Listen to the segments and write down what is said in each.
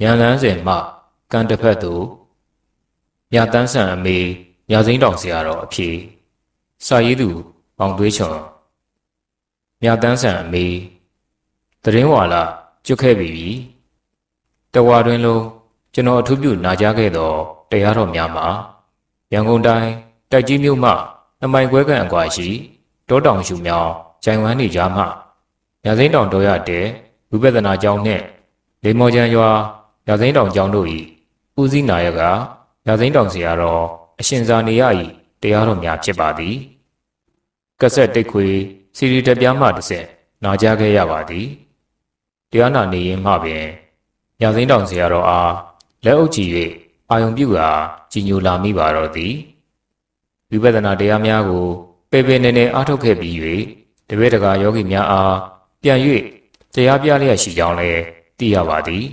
ညံလန်းစဉ်မှကံတစ်ဖက်သို့ရတန်းဆန်အမေရစိမ့်တောင်ဆရာတော်အဖြစ်စာရေးသူ ပေါင်သွေးချွန်မြတန်းဆန်အမေတရင်ဝါလာကျွတ်ခဲ့ပြီတဝါတွင်လုံးကျွန်တော်အထူးပြု နာကြားခဲ့သောတရားတော်များမှာရန်ကုန်တိုင်းတိုက်ကြီးမြို့မှနှမိုင်ခွဲကန်အကွာရှိတောတောင်ရှူမြောင်းဂျိုင်ဝမ်နေကြားမှရစိမ့်တောင်တော်ရတဲ့ဝိပဿနာကျောင်းနှင့်လေမော်ကျန်ရွာရာဇိန်တောင်ကျောင်းတို့၏ဦးစီးနာယကရာဇိန်တောင်ဆရာတော်အရှင်ဇာနေရ၏တရားတော်များဖြစ်ပါသည်ကဆက်တိတ်ခွေ စီရီတပြားမှတစ်ဆက်နာကြားခဲ့ရပါသည်တရားနာနေရင်မှပင်ရာဇိန်တောင်ဆရာတော်အားလက်အုပ်ကြည့်၍အာယုံပြုကာကြီးညိုလာမိပါတော့သည်ဝိပဿနာတရားများကို ပေပေနေနေအားထုတ်ခဲ့ပြီး၍တပည့်တကာယောဂီများအားပြန်၍တရားပြလျက်ရှိကြောင်းလည်းသိရပါသည်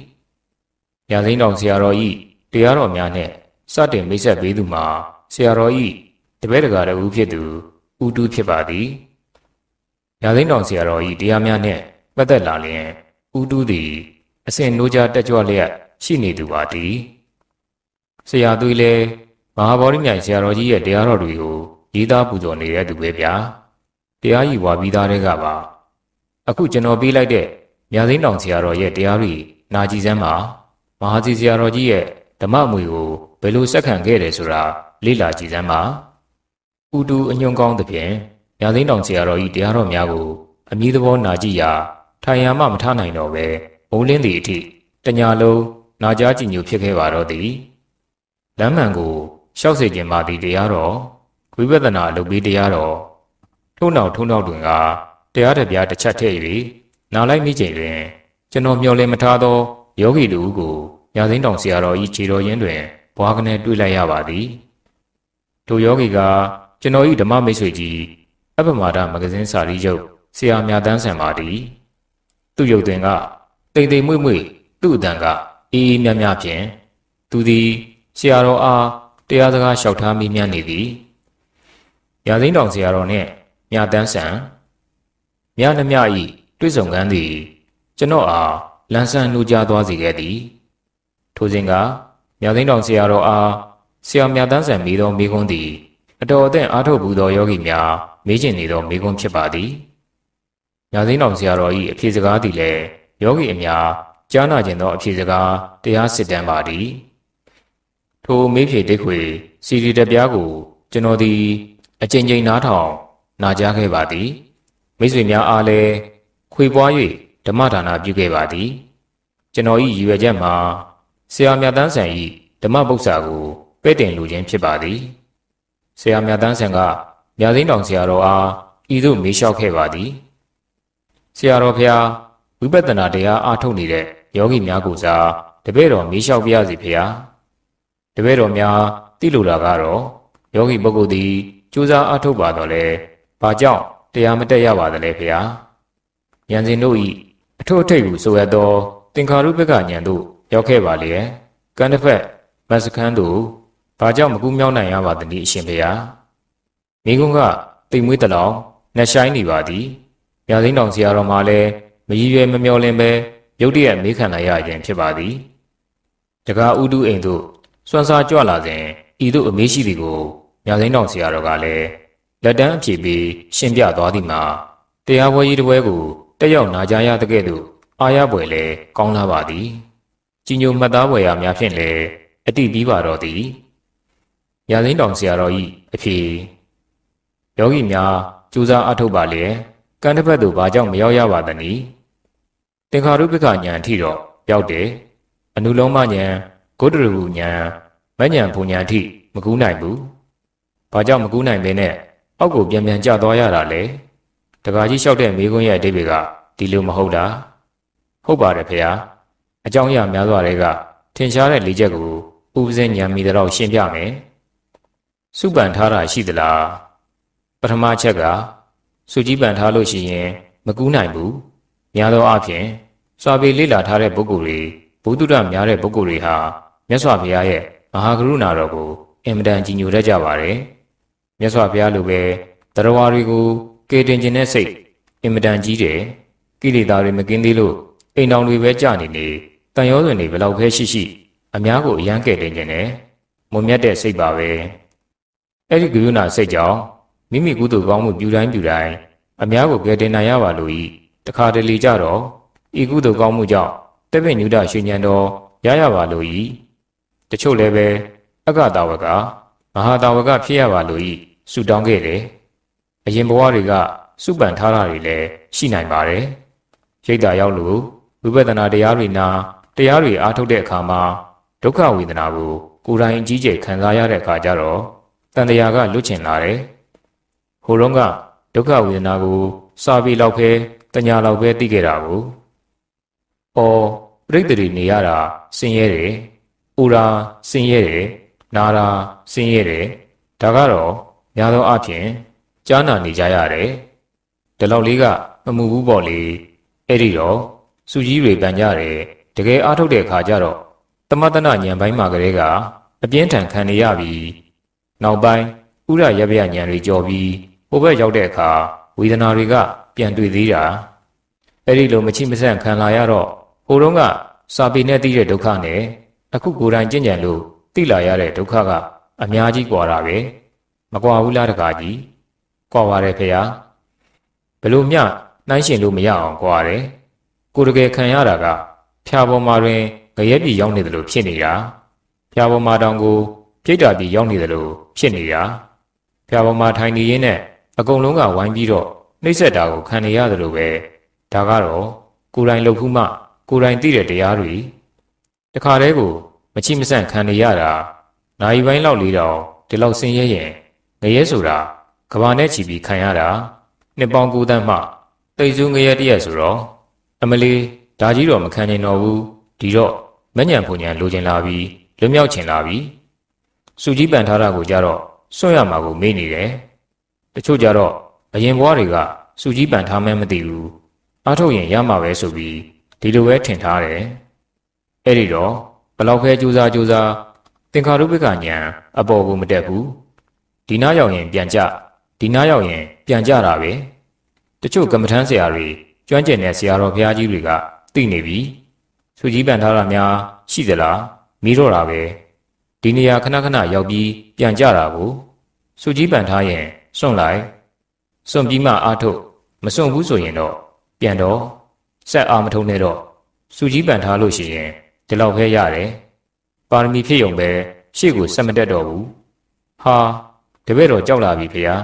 ရန်စိမ့်တော်ဆရာတော်ဤတရားတော်များနဲ့စတင်မိတ်ဆက်ပေးသူမှာဆရာတော်ဤတပည့်တကာတဦးဖြစ်သူဦးတူးဖြစ်ပါသည်ရန်စိမ့်တော်ဆရာတော်ဤတရားများနဲ့ပတ်သက်လာလျင်ဦးတူးသည်အစဉ်နှိုးကြားတက်ကြွလျက်ရှိနေသူပါသည်ဆရာသွေးလဲမဟာဗောဓိမြိုင်ဆရာတော်ကြီးရဲ့တရားတော်တွေကိုရေးသားပူဇော်နေတဲ့သူပဲဗျာတရားကြီးဝါပြီးသားတွေကပါအခုကျွန်တော်ပေးလိုက်တဲ့မြာသိန်းတော်ဆရာတော်ရဲ့တရားတွေနာကြည်စမ်းပါမဟာစီဆရာတော်ကြီးရဲ့ဓမ္မမွေကိုဘယ်လိုဆက်ခံခဲ့တယ်ဆိုတာလေ့လာကြည့်စမ်းပါဥတူအညွန့်ကောင်းသဖြင့်ရာသိန်းတောင်ဆရာတော်ကြီးတရားတော်များကိုအမည်သဘောနာကြည့်ရာထိုင်ရမှမထနိုင်တော့ပဲဘုံလင်းသည်အထိတညာလုံးနာကြားကြည်ညိုဖြစ်ခဲ့ပါတော့သည်လမ်းမှန်ကို ရှောက်စေခြင်းပါသည်တရားတော်ဝိပဿနာအလုပ်ပြီးတရားတော်ထို့နောက်ထုံနောက်တွင်ကတရားတပြားတစ်ချက်ထည့်၍နာလိုက်မိချိန်တွင်ကျွန်တော်မျှော်လင့်မထားသောယောဂီလူကိုရာသိန်းတောင်ဆရာတော်ကြီးခြေတော်ရင်းတွင်ဘွားကနေတွေ့လိုက်ရပါသည်တို့ယောဂီကကျွန်တော်ဤဓမ္မမိတ်ဆွေကြီးအပမာဒမဂဇင်းစာရီချုပ်ဆရာမြတ်တန်းဆန်ပါသည်သူ့ရုပ်တွင်ကတိမ်တိမ်မွေ့မွေ့သူ့အတန်ကအေးအေးမြမြဖြင့်သူသည်ဆရာတော်အားတရားစကားလျှောက်ထားမိမြန်နေသည်ရာသိန်းတောင်ဆရာတော်နှင့်မြတ်တန်းဆန်မြတ်နှမြဤတွေ့ဆုံကန်းသည် ကျွန်တော်အားလန်းဆန်းနှိုးကြားသွားစေခဲ့သည်ထိုစဉ်ကမြသိန်းတော်ဆရာတော်အားဆရာမြတ်တန်းဆန်မိသောမိခွန်းသည် အတော်အသင့်အားထုတ်ဘူးသောယောဂီများမေးချင်နေသောမိခွန်းဖြစ်ပါသည်မြသိန်းတော်ဆရာတော်၏အဖြေစကားသည်လည်းယောဂီအများကြားနာကျင်သောအဖြေစကားတရားစစ်တမ်းပါသည်ထိုမိဖြေတိခွေစီရီတပြားကို ကျွန်တော်သည် အချိန်ချင်းနားထောင်နာကြားခဲ့ပါသည်မိတ်ဆွေများအားလည်းခွေပွား၍ဓမ္မဒါနာပြုခဲ့ပါသည်ကျွန်တော်၏ရည်ရွယ်ချက်မှာဆရာမြတ်တန်းဆန်၏ဓမ္မပု္ပ္ပာကိုပဲ့တင်လိုခြင်းဖြစ်ပါသည်ဆရာမြတ်တန်းဆန်ကမြတ်သိန်းတော်ဆရာတော်အားဤသို့မေးလျှောက်ခဲ့ပါသည်ဆရာတော်ဖျားဝိပဿနာတရားအားထုတ်နေတဲ့ယောဂီများကိုစားတပည့်တော်မေးလျှောက်ပြရစီဖျားတပည့်တော်များသိလိုတာကတော့ယောဂီပုဂ္ဂိုလ်သည်ကြိုးစားအားထုတ်ပါတော့လဲဘာကြောင့်တရားမတက်ရပါသလဲဖျားဉာဏ်စဉ်တို့၏အထို့အထိပ်ဟုဆိုရသောသင်္ခါရုပ္ပကဉာဏ်တို့ရောက်ခဲ့ပါလျက်ကံတစ်ဖက် မစခန်းတို့ဘာကြောင့်မကူးမြောင်းနိုင်ရပါသနည်းအရှင်ဖေဟာမိကုံကတိမ်မွေးတလောင်နှဆိုင်နေပါသည်ရာသိန်းတော်ဆရာတော်မှာလည်းမရည်ရွယ်မမျော်လင့်ပဲရုတ်တရက်မေးခံလိုက်ရခြင်းဖြစ်ပါသည်တကားဥတုအိမ်တို့စွမ်းစားကြွလာစဉ်ဤတို့အမေးရှိသည်ကိုရာသိန်းတော်ဆရာတော်ကလည်းလက်တန်းအဖြစ်ပြီးရှင်းပြသွားသည်မှာတရားပွဲကြီးတစ်ပွဲကိုတက်ရောက်နာကြားရတဲ့ကဲ့သို့အာရပွေလဲကောင်းလာပါသည်ကြီးညိုမှတ်သားပွေရာများဖြင့်လဲအတိပြီးပါတော့သည်ရာဇင်းတော်ဆရာတော်ဤအဖြေယောဂီများကြိုးစားအထုတ်ပါလျက်ကံတစ်ဖက်သို့ဘာကြောင့်မရောက်ရပါသနည်းသင်္ခါရုပ္ပကညာအထိတော့ရောက်တယ်အနုလုံးမညာဂုတ္တရူညာမညာဘုံညာအထိမကူးနိုင်ဘူးဘာကြောင့်မကူးနိုင်မင်းနဲ့အောက်ကိုပြန်ပြန်ကျသွားရတာလဲတကာကြီးလျှောက်တဲ့မိကွန်းရဲ့အဓိပ္ပာယ်ကဒီလိုမဟုတ်တာဟုတ်ပါတယ်ဖေဟာအကြောင်းအရာများစွာတွေကထင်ရှားတဲ့လေးချက်ကိုဥပဇင်းဉာဏ်မီတော့ရှင်းပြမယ်စုပန်ထားတာရှိသလားပထမချက်ကစုကြည်ပန်ထားလို့ရှိရင် မကူးနိုင်ဘူးများသောအားဖြင့်စာပေလေ့လာထားတဲ့ပုဂ္ဂိုလ်တွေဘုဒ္ဓရများတဲ့ပုဂ္ဂိုလ်တွေဟာမြတ်စွာဘုရားရဲ့မဟာကရုဏာတော်ကိုအင်မတန်ကြည်ညိုတတ်ကြပါတယ်မြတ်စွာဘုရားလိုပဲတရားဝါတွေကိုကေတင်ခြင်းတဲ့စိတ်အင်မတန်ကြီးတယ်ကိလေသာတွေမကင်းသေးလို့အိမ်တော်တွေပဲကြာနေနေတန်ရောစွင်တွေဘလောက်ခဲရှိရှိအများကိုအယံကဲတင်ခြင်းနဲ့မုံမြတ်တဲ့စိတ်ပါပဲအဲ့ဒီကရုဏာစိတ်ကြောင့်မိမိကုသိုလ်ကောင်းမှုပြုတိုင်းပြုတိုင်းအများကိုကယ်တင်နိုင်ရပါလို့ဤတခါတလေကြတော့ဤကုသိုလ်ကောင်းမှုကြောင့်တပည့်ညုဒရှင်ဉဏ်တော်ရရပါလို့ဤတချို့လည်းပဲအကတာဝကမဟာတာဝကဖြစ်ရပါလို့ဤဆုတောင်းခဲ့တယ်အရင်ဘဝတွေကစုပန်ထားတာတွေလည်းရှိနိုင်ပါတယ်။ရိတ်တာရောက်လို့ဝိပဿနာတရားတွေနာတရားတွေအားထုတ်တဲ့အခါမှာဒုက္ခဝေဒနာကိုကိုယ်တိုင်အကြီးကျယ်ခံစားရတဲ့အခါကျတော့တန်တရားကလွတ်ချင်လာတယ်။ဟိုတော့ကဒုက္ခဝေဒနာကို စာပေလောက်ပဲတညာလောက်ပဲသိခဲ့တာကို။အော်ပြိတ္တိနေရတာဆင်းရဲတယ်။ဥရာဆင်းရဲတယ်။နာရာဆင်းရဲတယ်။ဒါကတော့များသောအားဖြင့်ကြားနာနေကြရတယ်ဒီလောက်လေးကမမှုဘူးပေါ့လေအဲ့ဒီတော့စူကြီးတွေပန်ကြတယ်တကယ်အားထုတ်တဲ့အခါကျတော့သမတနာညံပိုင်းမှာကလေးကအပြင်းထန်ခံနေရပြီနောက်ပိုင်းဥရရပြညံတွေကြော်ပြီးဟိုဘက်ရောက်တဲ့အခါဝေဒနာတွေက ပြန်တွေ့သေးတာအဲ့ဒီလိုမချိမဆန့်ခံလာရတော့ဟိုတုန်းကစာပေနဲ့သိတဲ့ဒုက္ခနဲ့အခုကိုယ်တိုင်ကြင်ကြံလို့သိလာရတဲ့ဒုက္ခကအများကြီးกว่าတာပဲမกว่าဘူးလားတကားကြီးကွာပါတယ်ခရာဘလို့မျှနှိုင်းရှင်လို့မရအောင်ကွာတယ်ကိုတကယ်ခံရတာကဖြာပေါ်မှာတွင်ငရက်ပြည်ရောက်နေတယ်လို့ဖြစ်နေတာဖြာပေါ်မှာတောင်ကိုပြိတ္တာပြည်ရောက်နေတယ်လို့ဖြစ်နေတာဖြာပေါ်မှာထိုင်နေရင်းနဲ့အကုန်လုံးကဝိုင်းပြီးတော့နှိမ့်ဆက်တာကိုခံနေရတယ်လို့ပဲဒါကတော့ကိုယ်တိုင်လှုပ်ခုမှကိုယ်တိုင်သိတဲ့တရားတွေတခါတည်းကိုမချိမဆန့်ခံနေရတာ나이ပိုင်းလောက်လေးတော့ဒီလောက်ဆင်းရဲရင်ငရဲဆိုတာကဘာနဲ့ချီပြီးခံရတာနှစ်ပေါင်း9တန်းမှတိတ်ဆူးငရဲတရက်ဆိုတော့အမလီဒါကြီးတော့မခံနိုင်တော့ဘူးဒီတော့မညံဖုန်ညံလိုချင်လာပြီးလွမြောက်ချင်လာပြီးစူကြီးပန်ထားတာကိုကြတော့စွန့်ရမှာကိုမေ့နေတယ်တချို့ကြတော့ဘရင်ဘွားတွေကစူကြီးပန်ထားမဲမသိဘူးအားထုတ်ရင်ရမှာပဲဆိုပြီးဒီလိုပဲထင်ထားတယ်အဲ့ဒီတော့ဘလောက်ခဲကြိုးစားကြိုးစားသင်္ခါရုပ္ပကညာအပေါ်ကိုမတက်ဘူးဒီနားရောက်ရင်ပြန်ကြဒီနားရောက်ရင်ပြန်ကြတာပဲတချို့ကမ္မထမ်းဆရာတွေကျွမ်းကျင်တဲ့ဆရာတော်ဘုရားကြီးတွေကသိနေပြီသူကြီးပန်ထားတာများရှိသလားမိတော့တာပဲဒီနေရာခဏခဏရောက်ပြီးပြန်ကြတာကိုသူကြီးပန်ထားရင်စွန့်လိုက်စွန့်ပြီးမှအာထုတ်မစွန့်ဘူးဆိုရင်တော့ပြန်တော့ဆက်အာမထုံနဲ့တော့သူကြီးပန်ထားလို့ရှိရင်ဒီလောက်ပဲရတယ်ပါရမီဖြစ်ုံပဲရှေ့ကိုဆက်မတက်တော့ဘူးဟာတပည့်တော်ကြောက်လာပြီဖေဟာ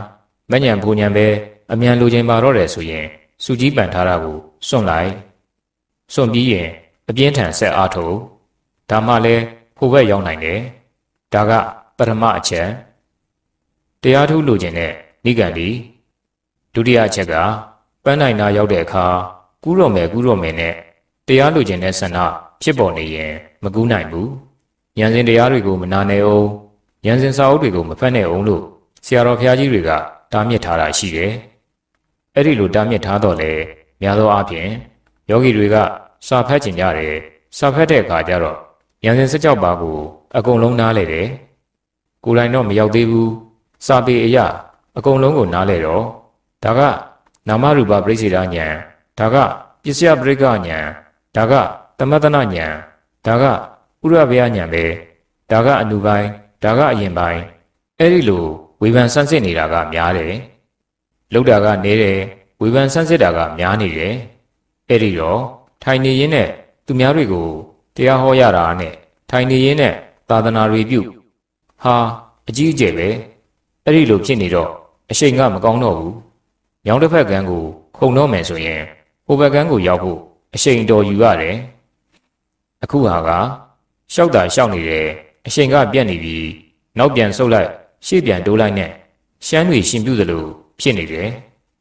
မညံဘူညံပဲအမြန်လိုချင်ပါတော့တယ်ဆိုရင်စုကြီးပန်ထားတာကိုစွန့်လိုက်စွန့်ပြီးရင်အပြင်းထန်ဆက်အားထုတ်ဒါမှလည်းဖိုဘက်ရောက်နိုင်တယ်ဒါကပထမအချက်တရားထုလိုချင်တဲ့နိဂံဒီဒုတိယအချက်ကပန်းနိုင်နာရောက်တဲ့အခါကူးတော့မယ်ကူးတော့မယ်နဲ့တရားလိုချင်တဲ့ဆန္ဒဖြစ်ပေါ်နေရင် မကူးနိုင်ဘူးဉာဏ်စဉ်တရားတွေကိုမနာနဲ့အောင်ဉာဏ်စဉ်စာအုပ်တွေကိုမဖတ်နဲ့အောင်လို့ဆရာတော်ဘုရားကြီးတွေကတားမြစ်ထားတာရှိတယ်။အဲ့ဒီလိုတားမြစ်ထားတော့လေများသောအားဖြင့်ယောဂီတွေကစာဖတ်ကျင်ကြတယ်။စာဖတ်တဲ့အခါကျတော့ဉာဏ်စဉ်စကြောက်ပါကိုအကုန်လုံးနားလဲတယ်။ကိုယ်တိုင်တော့မရောက်သေးဘူး။စာပေအရာအကုန်လုံးကိုနားလဲတော့ဒါကနာမရူပပြိစေတာဉာဏ်ဒါကပစ္စယပရိကဉာဏ်ဒါကသမတနာဉာဏ်ဒါကဥရဗျာဉာဏ်ပဲဒါကအနုပိုင်းဒါကအရင်ပိုင်းအဲ့ဒီလိုဝေဖန်ဆန်းစစ်နေတာကများတယ်လောက်တာကနည်းတယ်ဝေဖန်ဆန်းစစ်တာကများနေတယ်အဲ့ဒီတော့ထိုင်နေရင်းနဲ့သူများတွေကိုတရားဟောရတာနဲ့ထိုင်နေရင်းနဲ့သာသနာတွေပြုဟာအကြီးအကျယ်ပဲအဲ့ဒီလိုဖြစ်နေတော့အရှိန်ကမကောင်းတော့ဘူးညောင်တစ်ဖက်ကန်းကိုခုံတော့မယ်ဆိုရင်ဟိုဘက်ကန်းကိုရောက်ဖို့အရှိန်တော်ယူရတယ်အခုဟာကရှောက်တာရှောက်နေတယ်အရှိန်ကပြက်နေပြီးနောက်ပြန်ဆုတ်လိုက်ရှေ့ပြန်တိုးလိုက်နဲ့ရှမ်းတွေရှင်ပြုသလိုဖြစ်နေတယ်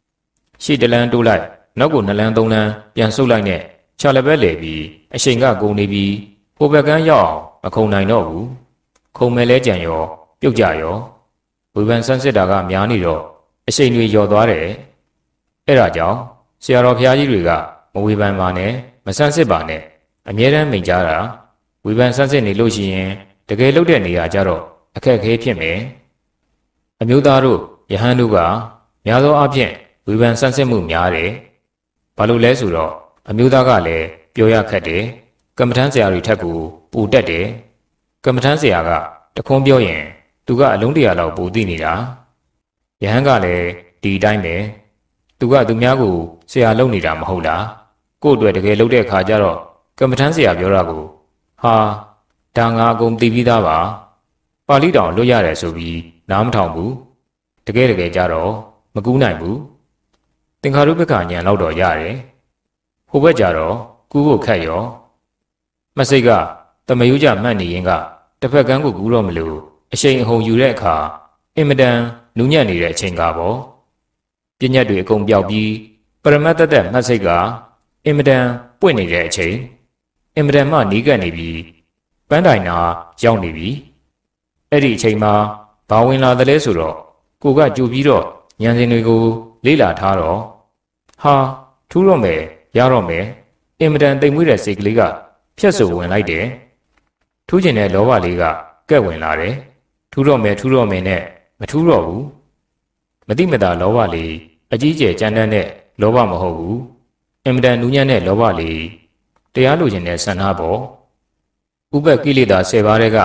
။ရှေ့တလန်းတိုးလိုက်နောက်ကိုနှလန်းသုံးလန်းပြန်ဆုပ်လိုက်နဲ့ခြောက်လက်ပဲလေပြီးအချိန်ကကုန်နေပြီးဟိုဘက်ကန်းရောက်မခုံနိုင်တော့ဘူး။ခုံမယ်လဲကြံရောပြုတ်ကြရောဝေဖန်ဆန်းစစ်တာကများနေတော့အချိန်တွေလျော်သွားတယ်။အဲ့ဒါကြောင့်ဆရာတော်ဘုရားကြီးတွေကမဝေဖန်ပါနဲ့မဆန်းစစ်ပါနဲ့အမြဲတမ်းမိန်ကြားတာဝေဖန်ဆန်းစစ်နေလို့ရှိရင်တကယ်လုတ်တဲ့နေရာကြတော့အခက်အခဲဖြစ်မယ်။အမျိုးသားတို့ယဟန်တို့ကများသောအားဖြင့်ဝေဖန်ဆန်းစစ်မှုများတယ်။ဘာလို့လဲဆိုတော့အမျိုးသားကလည်းပြောရခက်တယ်။ကမ္မထမ်းဆရာတွေထက်ကိုပိုတက်တယ်။ကမ္မထမ်းဆရာက တခွန်းပြောရင်သူကအလုံးတရာလောက်ပိုသိနေတာ။ယဟန်ကလည်းဒီအတိုင်းပဲ။သူကသူများကိုဆရာလုပ်နေတာမဟုတ်လား။ကို့အတွက်တကယ်လုပ်တဲ့အခါကျတော့ကမ္မထမ်းဆရာပြောတာကိုဟာဒါငါအကုန်သိပြီးသားပါ။ပါဠိတော်လွတ်ရတယ်ဆိုပြီးနားမထောင်ဘူးတကယ်တကယ်ကြတော့မကူးနိုင်ဘူးသင်္ခါရုပ္ပကညာလောက်တော့ရတယ်ဟိုဘက်ကြတော့ကူးဖို့ခက်ရောမစိတ်ကတမယုကြမှတ်နေရင်ကတစ်ဖက်ကန်းကိုကူးတော့မလို့အရှိန်အဟုန်ယူတဲ့အခါအင်မတန်နူးညံ့နေတဲ့အချိန်ကပေါ့ပညာတွေအကုန်ပြောက်ပြီးပရမတ်တသက်မှတ်စိတ်ကအင်မတန်ပွင့်နေတဲ့အချိန်အင်မတန်မှနီးကပ်နေပြီးပန်းတိုင်နာရောက်နေပြီအဲ့ဒီအချိန်မှာဘာဝင်လာတယ်လဲဆိုတော့ကိုကကြိုပြီးတော့ဉာဏ်စဉ်တွေကို လေ့လာထားတော့ဟာထူးတော့မယ်ရတော့မယ်အင်မတန်တိမ်မွေးတဲ့စိတ်ကလေးကဖြတ်ဆိုဝင်လိုက်တယ်ထူးကျင်တဲ့လောဘလေးကကက်ဝင်လာတယ်ထူးတော့မယ်ထူးတော့မယ်နဲ့မထူးတော့ဘူးမတိမတာလောဘလေးအကြီးအကျယ်ကြမ်းတမ်းတဲ့လောဘမဟုတ်ဘူးအင်မတန်နူးညံ့တဲ့လောဘလေးတရားလိုချင်တဲ့ဆန္ဒပေါ့ဥပ္ပကိလေသာ၁၀ပါးတဲ့က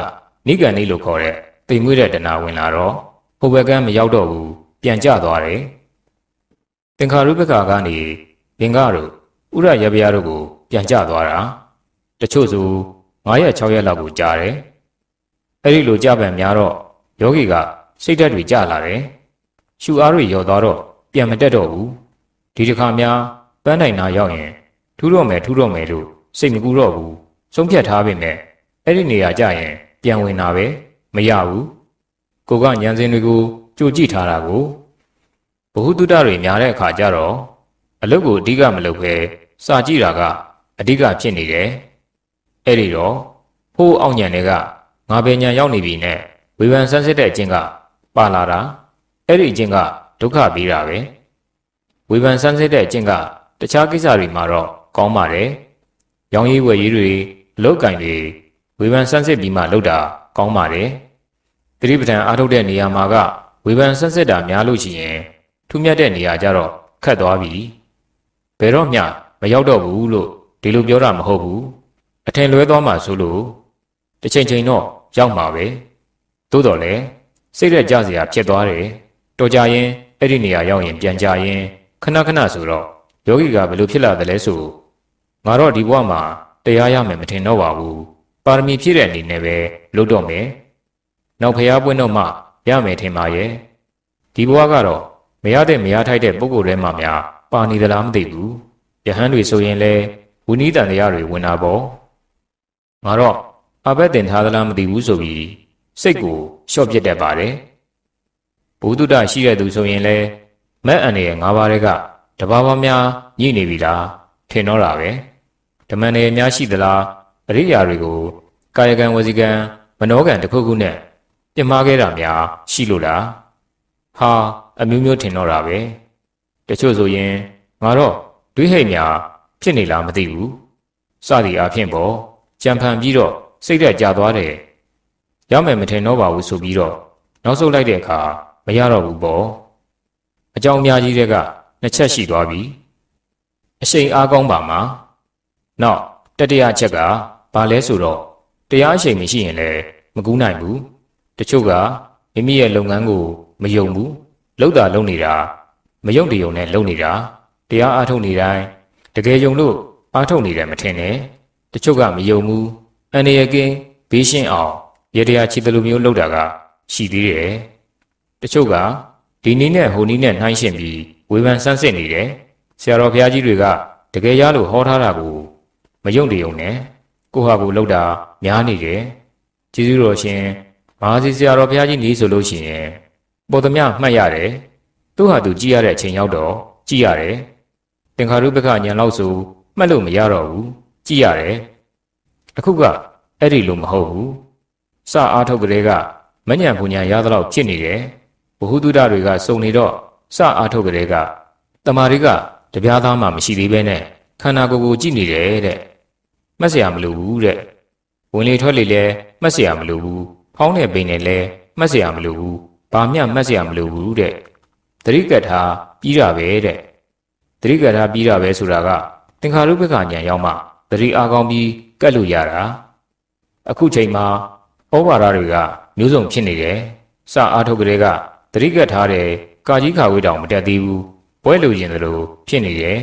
နိဂံနေလို့ခေါ်တဲ့ပိန်ငွေ့တဲ့တဏှာဝင်လာတော့ဟိုဘက်ကမ်းမရောက်တော့ဘူးပြန်ကျသွားတယ်သင်္ခါရုပ္ပခါကနေလင်္ကာတို့ဥရရပရတို့ကိုပြန်ကျသွားတာတချို့ဆို9ရက်6ရက်လောက်ကိုကြာတယ်အဲ့ဒီလိုကြပံများတော့ယောဂီကစိတ်ဓာတ်တွေကျလာတယ်ရှူအားတွေယော့သွားတော့ပြန်မတက်တော့ဘူးဒီတစ်ခါများပန်းနိုင်နာရောက်ရင်ထူးတော့မယ်ထူးတော့မယ်လို့စိတ်မကူတော့ဘူးဆုံးဖြတ်ထားပေမဲ့အဲ့ဒီနေရာကြရင် ပြန်ဝင်တာပဲမရဘူးကိုကညံစင်တွေကိုကြိုကြည့်ထားတာကိုဘ ഹു တုတ္တတွေများတဲ့အခါကျတော့အလုပ်ကိုအဓိကမလုပ်ဘဲစာကြည့်တာကအဓိကဖြစ်နေတယ်အဲ့ဒီတော့ဖိုးအောင်ညံတွေကငါပဲညံရောက်နေပြီနဲ့ဝေဖန်ဆန်းစစ်တဲ့အကျင့်ကပါလာတာအဲ့ဒီအကျင့်ကဒုက္ခပေးတာပဲဝေဖန်ဆန်းစစ်တဲ့အကျင့်ကတခြားကိစ္စတွေမှာတော့ကောင်းပါတယ်ရောင်ရည်ဝယ်ရည်တွေလောက်ကင်တွေဝေဖန်ဆန်းစစ်ပြီးမှလုပ်တာကောင်းပါတယ်။သတိပဋ္ဌာန်အားထုတ်တဲ့နေရာမှာကဝေဖန်ဆက်စစ်တာများလို့ရှိရင်ထူးမြတ်တဲ့နေရာကြတော့ခတ်သွားပြီ။ဘယ်တော့မှမရောက်တော့ဘူးလို့ဒီလိုပြောတာမဟုတ်ဘူး။အထင်လွဲသွားမှဆိုလို့တစ်ချိန်ချိန်တော့ရောက်မှာပဲ။သို့တော်လည်းစိတ်ရက်ကြစရာဖြစ်သွားတယ်။တော်ကြရင်အဲ့ဒီနေရာရောက်ရင်ပြန်ကြရင်ခဏခဏဆိုတော့ယောဂီကဘယ်လိုဖြစ်လာသလဲဆိုငါတော့ဒီဘဝမှာတရားရမယ်မထင်တော့ပါဘူး။ပါရမီဖြည့်တဲ့အနေနဲ့ပဲလုပ်တော့မယ်။နောက်ဖျားပွင့်တော့မှရမယ်ထင်ပါရဲ့။ဒီဘဝကတော့မရတဲ့မရထိုက်တဲ့ပုံကိုယ်ထဲမှာများပါနေသလားမသိဘူး။ယဟန်တွေဆိုရင်လည်းဝိနည်းတန်တရားတွေဝင်တာပေါ့။ငါတော့အဘက်တင်ထားသလားမသိဘူးဆိုပြီးစိတ်ကိုလျှော့ပြစ်တတ်ပါတယ်။ဘုဒ္ဓတရှိတဲ့သူဆိုရင်လည်းမက်အန်ရဲ့ငါးပါးတွေကတဘာဝများညှိနေပြီလားထင်တော့တာပဲ။ဓမ္မန်တွေများရှိသလားအရိယာတွေကိုကာယကံဝစီကံမနောကံတစ်ခုခုနဲ့ပြင်မာခဲ့တာများရှိလို့လားဟာအမျိုးမျိုးထင်တော့တာပဲတချို့ဆိုရင်ငါတော့ဒွိဟိတ်များဖြစ်နေလားမသိဘူးစသည်အဖြစ်ပေါ့ကြံဖန်ပြီးတော့စိတ်သက်ကြာသွားတယ်ရမယ်မထင်တော့ပါဘူးဆိုပြီးတော့နောက်ဆုတ်လိုက်တဲ့အခါမရတော့ဘူးပေါ့အကြောင်းများကြီးတွေကနှစ်ချက်ရှိသွားပြီအရှိန်အားကောင်းပါမှာနောက်တတိယချက်ကဘာလဲဆိုတော့တရားရှိန်မရှိရင်လည်းမကူးနိုင်ဘူးတချို့ကမိမိရဲ့လုပ်ငန်းကိုမယုံဘူးလောက်တာလုပ်နေတာမယုံတယုံနဲ့လုပ်နေတာတရားအားထုတ်နေတိုင်းတကယ်ယုံလို့အားထုတ်နေတယ်မထင်နဲ့တချို့ကမယုံဘူးအန္တရာယ်ကင်းဘေးရှင်းအောင်ရတရားချစ်တယ်လို့မျိုးလုပ်တာကရှိသေးတယ်တချို့ကဒီနည်းနဲ့ဟိုနည်းနဲ့နှိုင်းရှင်ပြီးဝေဖန်ဆန်းစစ်နေတယ်ဆရာတော်ဘုရားကြီးတွေကတကယ်ရလို့ဟောထားတာကိုမယုံတရုံနဲ့ကိုဟာကိုလောက်တာများနေတယ်ကျေးဇူးတော်ရှင်မဟာစီဆရာတော်ဘုရားကြီးနေဆိုလို့ရှိရင် ပေါ်သမျှမှတ်ရတယ်သူ့ဟာသူကြည့်ရတဲ့အချိန်ရောက်တော့ကြည့်ရတယ်သင်္ခါရုပ္ပကညံလောက်ဆိုမှတ်လို့မရတော့ဘူးကြည့်ရတယ်အခုကအဲ့ဒီလိုမဟုတ်ဘူးစအားထုတ်ကလေးကမညံပူညာရသလောက်ဖြစ်နေတယ်ဘဟုတုဒ္ဒတွေကစုံနေတော့စအားထုတ်ကလေးကတမာတွေကတပြားသားမှမရှိသေးပဲနဲ့ခန္ဓာကိုယ်ကိုကြည့်နေတယ်တဲ့မှတ်เสียမလို့ဘူးတဲ့ဝင်လေထွက်လေလဲမှတ်เสียမလို့ဘူးဖောင်းတဲ့ပိန်နဲ့လဲမှတ်เสียမလို့ဘူးဘာမျှမှတ်เสียမလို့ဘူးတဲ့သတိကထာပြီးတာပဲတဲ့သတိကထာပြီးတာပဲဆိုတာကသင်္ခါရုပ္ပကညာရောက်မှသတိအားကောင်းပြီးကတ်လို့ရတာအခုချိန်မှာဩဘာရတွေကမျိုးစုံဖြစ်နေတယ်စအားထုတ်ကြတဲ့ကသတိကထားတယ်ကာကြီးခါဝေးတောင်မတက်သေးဘူးပွဲလူရင်တယ်လို့ဖြစ်နေတယ်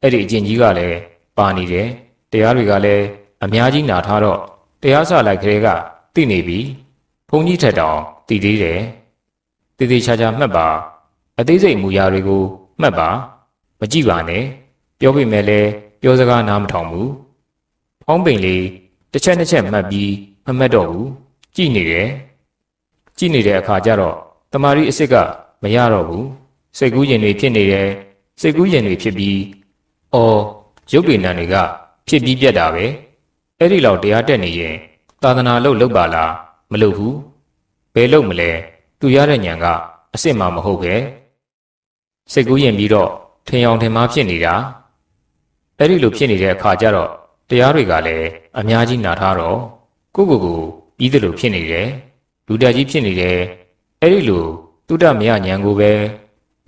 အဲ့ဒီအကျင့်ကြီးကလည်းပါနေတယ်တရားတွေကလည်းအများကြီးနာထားတော့တရားစလိုက်ခရေကသိနေပြီဘုံကြီးထက်တောင်တည်သေးတယ်တည်သေးချာချာမှတ်ပါ အသေးစိတ်မူရာတွေကိုမှတ်ပါ မကြည့်ပါနဲ့ပြောပေမဲ့လည်းပြောစကားနားမထောင်ဘူးဖောင်းပိန်လေးတစ်ချက်တစ်ချက်မှတ်ပြီးမမှတ်တော့ဘူးကြည့်နေတယ်ကြည့်နေတဲ့အခါကျတော့တမာရီ အစ်စ်ကမရတော့ဘူးစိတ်ကူးရင်တွေဖြစ်နေတယ်စိတ်ကူးရင်တွေဖြစ်ပြီးအော်ရုပ်တွေနံတွေကဖြစ်ပြီးပြက်တာပဲအဲ့ဒီလောက်တရားတက်နေရင် သာသနာလုပ်လုပ်ပါလားမလုပ်ဘူးဘယ်လုပ်မလဲသူရတဲ့ညံကအစ်စ်မှမဟုတ်ပဲစိတ်ကူးရင်ပြီးတော့ထင်အောင်ထင်မှားဖြစ်နေတာအဲ့ဒီလိုဖြစ်နေတဲ့အခါကျတော့တရားတွေကလည်းအများကြီးနာထားတော့ကိုကိုကိုပြီးသလိုဖြစ်နေတယ်လူတက်ကြီးဖြစ်နေတယ်အဲ့ဒီလိုတုဒ္ဓမယညံကိုပဲ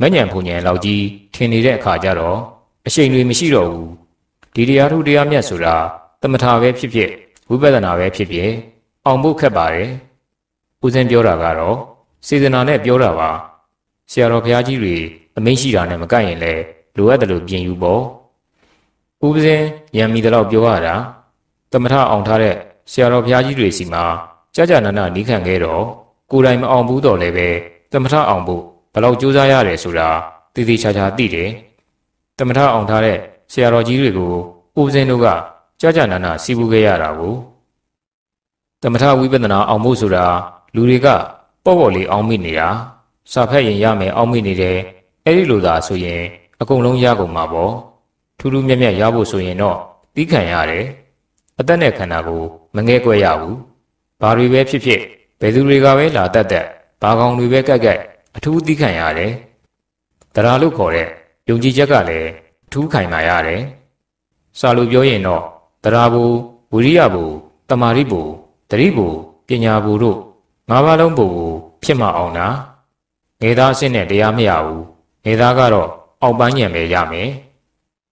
မညံဖုန်ညံလောက်ကြီးထင်နေတဲ့အခါကျတော့အချိန်တွေမရှိတော့ဘူးဒီတရားထုတရားမြတ်ဆိုတာသမထပဲဖြစ်ဖြစ်ဝိပဿနာပဲဖြစ်ဖြစ်အောင်ဖို့ခက်ပါတယ်ဦးစင်းပြောတာကတော့စေတနာနဲ့ပြောတာပါဆရာတော်ဘုရားကြီးတွေအမိန့်ရှိတာနဲ့မကိုက်ရင်လည်းလိုအပ်တယ်လို့ပြင်ယူပေါ့ဦးစင်းညံမိတယ်လို့ပြောရတာသမထအောင်ထားတဲ့ဆရာတော်ဘုရားကြီးတွေစီမှာကြာကြာနာနာနီးခံခဲ့တော့ကိုယ်တိုင်မအောင်ဘူးတော့လည်းပဲသမထအောင်ဖို့ဘယ်လောက်ကြိုးစားရတယ်ဆိုတာသိသိချာချာသိတယ်သမထအောင်ထားတဲ့ဆရာတော်ကြီးတွေကိုဦးစင်းတို့ကကြာကြာနာနာစီးပူးခဲ့ရတာကိုတမထဝိပဿနာအောင်ဖို့ဆိုတာလူတွေကပေါ့ပေါ့လေးအောင်မိနေတာစာဖတ်ရင်ရမယ်အောင်မိနေတယ်အဲ့ဒီလိုသာဆိုရင်အကုန်လုံးရကုန်မှာပေါ့ထူးထူးမြတ်မြတ်ရဖို့ဆိုရင်တော့တီးခံရတယ်အသက်နဲ့ခန္ဓာကို မငဲကွက်ရဘူးဘာတွေပဲဖြစ်ဖြစ်ဘယ်သူတွေကပဲလာတတ်တတ်ဘာကောင်တွေပဲကက်ကက်အထူးတီးခံရတယ်တရားလို့ခေါ်တဲ့ယုံကြည်ချက်ကလည်းထူးခိုင်မာရတယ်။စာလိုပြောရင်တော့တရားဘူဝိရိယဘူတမာရိဘူတရိဘူပညာဘူတို့ငါးပါးလုံးဘူဖြစ်မအောင်တာငေသားအစ်နဲ့တရားမရဘူးငေသားကတော့အောက်ပိုင်းဉာဏ်ပဲရမယ်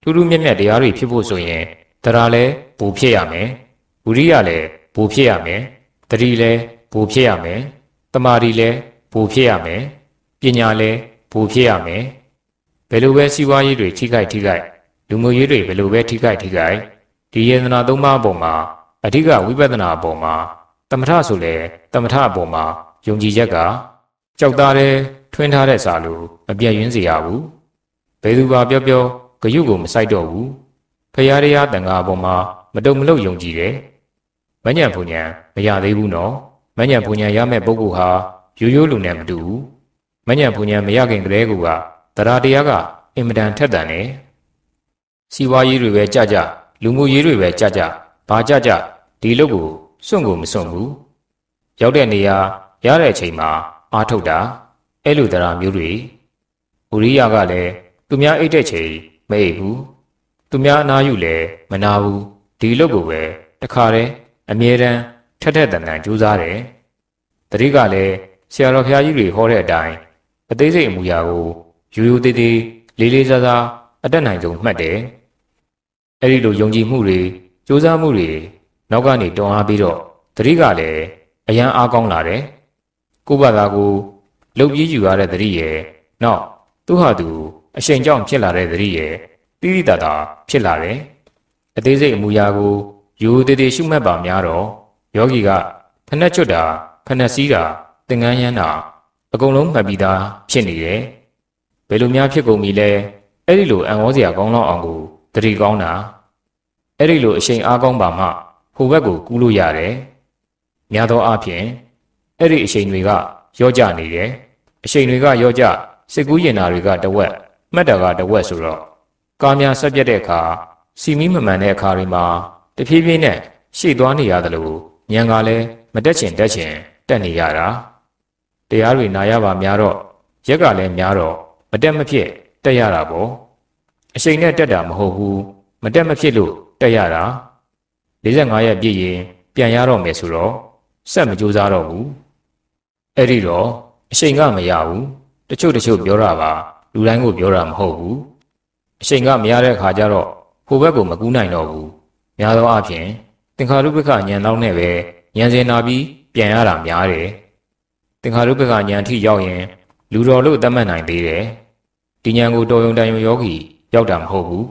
ထူးထူးမြတ်မြတ်တရားတွေ ဖြစ်ဖို့ဆိုရင်တရားလည်းဘူဖြစ်ရမယ်ဝိရိယလည်းဘူဖြစ်ရမယ်တတိလည်းဘူဖြစ်ရမယ်တမာတိလည်းဘူဖြစ်ရမယ်ပညာလည်းဘူဖြစ်ရမယ်ဘယ်လိုပဲစီးပွားရေးတွေထိခိုက်ထိခိုက်လူမှုရေးတွေဘယ်လိုပဲထိခိုက်ထိခိုက်ဒီယေသနာသုံးပါးပုံမှာအဓိကဝိပဿနာပုံမှာတမထဆိုလေတမထပုံမှာယုံကြည်ချက်ကကြောက်သားတယ်ထွင်းထားတဲ့စာလို့မပြတ်ရင်းစေရဘူးဘယ်သူပါပြောပြောဂရုကိုမစိုက်တော့ဘူးဖရာတရားတန်ခါပုံမှာမတုံမလုတ်ယုံကြည်တယ်မညံဘုံညာမရသေးဘူးနော်မညံဘုံညာရမဲ့ပုဂ္ဂိုလ်ဟာရိုးရိုးလူနဲ့မတူဘူးမညံဘုံညာမရခင်ကလေးကတရားတရားကအင်မတန်ထက်သန်တယ်စီးပွားရေးတွေပဲကြကြလူမှုရေးတွေပဲကြကြဘာကြကြဒီလုပ်ကိုစွန့်ကိုမစွန့်ဘူးရောက်တဲ့နေရာရတဲ့အချိန်မှာအားထုတ်တာအဲ့လိုတရားမျိုးတွေဥရိယကလည်းသူများအိတ်တဲ့ချိန်မအိတ်ဘူးသူများအနာယူလည်းမနာဘူးဒီလုပ်ကိုပဲတခါတည်းအမြဲတမ်းထက်ထက်တန်တန်ကြိုးစားတယ်တတိကလည်းဆရာတော်ဖျားကြီးတွေဟောတဲ့အတိုင်းအသေးစိတ်အမူအရာကိုရိုးရိုးသေးသေးလေးလေးစားစားအတက်နိုင်ဆုံးမှတ်တယ်။အဲဒီလိုယုံကြည်မှုတွေစူးစမ်းမှုတွေနောက်ကနေတွန်းအားပြီးတော့သတိကလည်းအရန်အားကောင်းလာတယ်။ကိုယ့်ဘာသာကိုလှုပ်ပြေးယူရတဲ့သတိရဲ့နောက်သူ့ဟာသူအရှိန်ကြောင့်ဖြစ်လာတဲ့သတိရဲ့တိတိတတ်တာဖြစ်လာတယ်။အသေးစိတ်အမူအရာကိုရိုးသေးသေးရှုမှတ်ပါများတော့ယောဂီကဖနှက်ချွတ်တာဖနှက်စည်းတာသင်္ကန်းရမ်းတာအကုန်လုံးမှတ်ပြီးသားဖြစ်နေတယ်။ယ်လိုများဖြစ်ကုန်ပြီလဲအဲ့ဒီလိုအံဩစရာကောင်းလောက်အောင်ကိုတတိကောင်းတာအဲ့ဒီလိုအချိန်အားကောင်းပါမှဟိုဘက်ကိုကူးလို့ရတယ်များသောအားဖြင့်အဲ့ဒီအချိန်တွေကရော့ကျနေတယ်အချိန်တွေကရော့ကျစစ်ကူးရင်နာတွေကတဝက်မှတ်တာကတဝက်ဆိုတော့ကားများဆက်ပြတ်တဲ့အခါစီမီမမှန်တဲ့အခါတွေမှာတဖြည်းဖြည်းနဲ့ရှေ့သွားနေရတယ်လို့ညံကလည်းမတက်ချင်တက်ချင်တက်နေရတာတရားတွေနာရပါများတော့ရက်ကလည်းများတော့မတက်မဖြစ်တက်ရတာပေါ့အချိန်နဲ့တက်တာမဟုတ်ဘူးမတက်မဖြစ်လို့တက်ရတာ45ရက်ပြည့်ရင်ပြန်ရတော့မယ်ဆိုတော့ဆက်မကြိုးစားတော့ဘူးအဲ့ဒီတော့အချိန်ကမရဘူးတချို့တချို့ပြောတာပါလူတိုင်းကိုပြောတာမဟုတ်ဘူးအချိန်ကမရတဲ့အခါကျတော့ဟိုဘက်ကိုမကူးနိုင်တော့ဘူးများသောအားဖြင့်သင်္ခါရုပ္ပကညံတော့နဲ့ပဲညံစင်လာပြီးပြန်ရတာများတယ်သင်္ခါရုပ္ပကညံထိရောက်ရင်လူတော်လို့သတ်မှတ်နိုင်သေးတယ်ဒီဉာဏ်ကိုတော်ရုံတန်ရုံယောဂီရောက်တာမဟုတ်ဘူး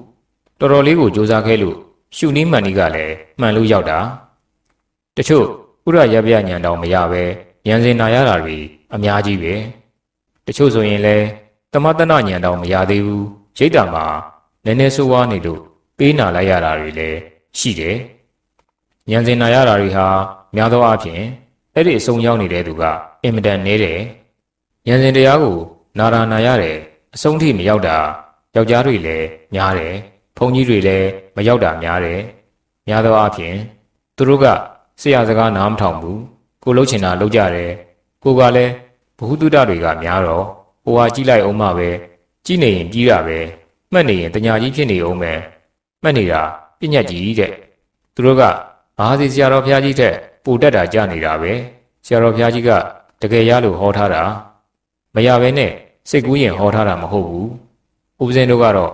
တော်တော်လေးကိုစူးစမ်းခဲ့လို့ရှုနည်းမှန်နည်းကလည်းမှန်လို့ရောက်တာတချို့ဥရရပြဉာဏ်တောင်မရပဲဉာဏ်စင်နာရတာတွေအများကြီးပဲတချို့ဆိုရင်လည်းတမတနာဉာဏ်တောင်မရသေးဘူးရိတ်တာမှာနည်းနည်းဆိုးဝါးနေလို့ပေးနာလိုက်ရတာတွေလည်းရှိတယ်ဉာဏ်စင်နာရတာတွေဟာများသောအားဖြင့်အဲ့ဒီအဆုံးရောက်နေတဲ့သူကအင်မတန်နေတယ်ဉာဏ်စင်တရားကိုနာရာနာရတယ်အဆုံးထိမရောက်တာယောက်ျားတွေလည်းများတယ်ဖုန်းကြီးတွေလည်းမရောက်တာများတယ်များသောအားဖြင့်သူတို့ကဆရာစကားနားမထောင်ဘူးကိုလှုပ်ချင်တာလှုပ်ကြတယ်ကိုကလည်းဘ ഹു တုဒ္ဒတွေကများတော့ဟိုဟာကြည့်လိုက်အောင်မှပဲကြည့်နေရင်ကြီးတာပဲမှတ်နေရင်တညာကြီးဖြစ်နေအောင်ပဲမှတ်နေတာပညာကြီးတဲ့သူတို့ကဘာစီဆရာတော်ဘုရားကြီးတဲ့ပူတက်တာကြနေတာပဲဆရာတော်ဘုရားကြီးကတကယ်ရလို့ဟောထားတာ မရပဲနဲ့စိတ်ကူးရင်ဟောထားတာမဟုတ်ဘူး။ဥပဇင်းတို့ကတော့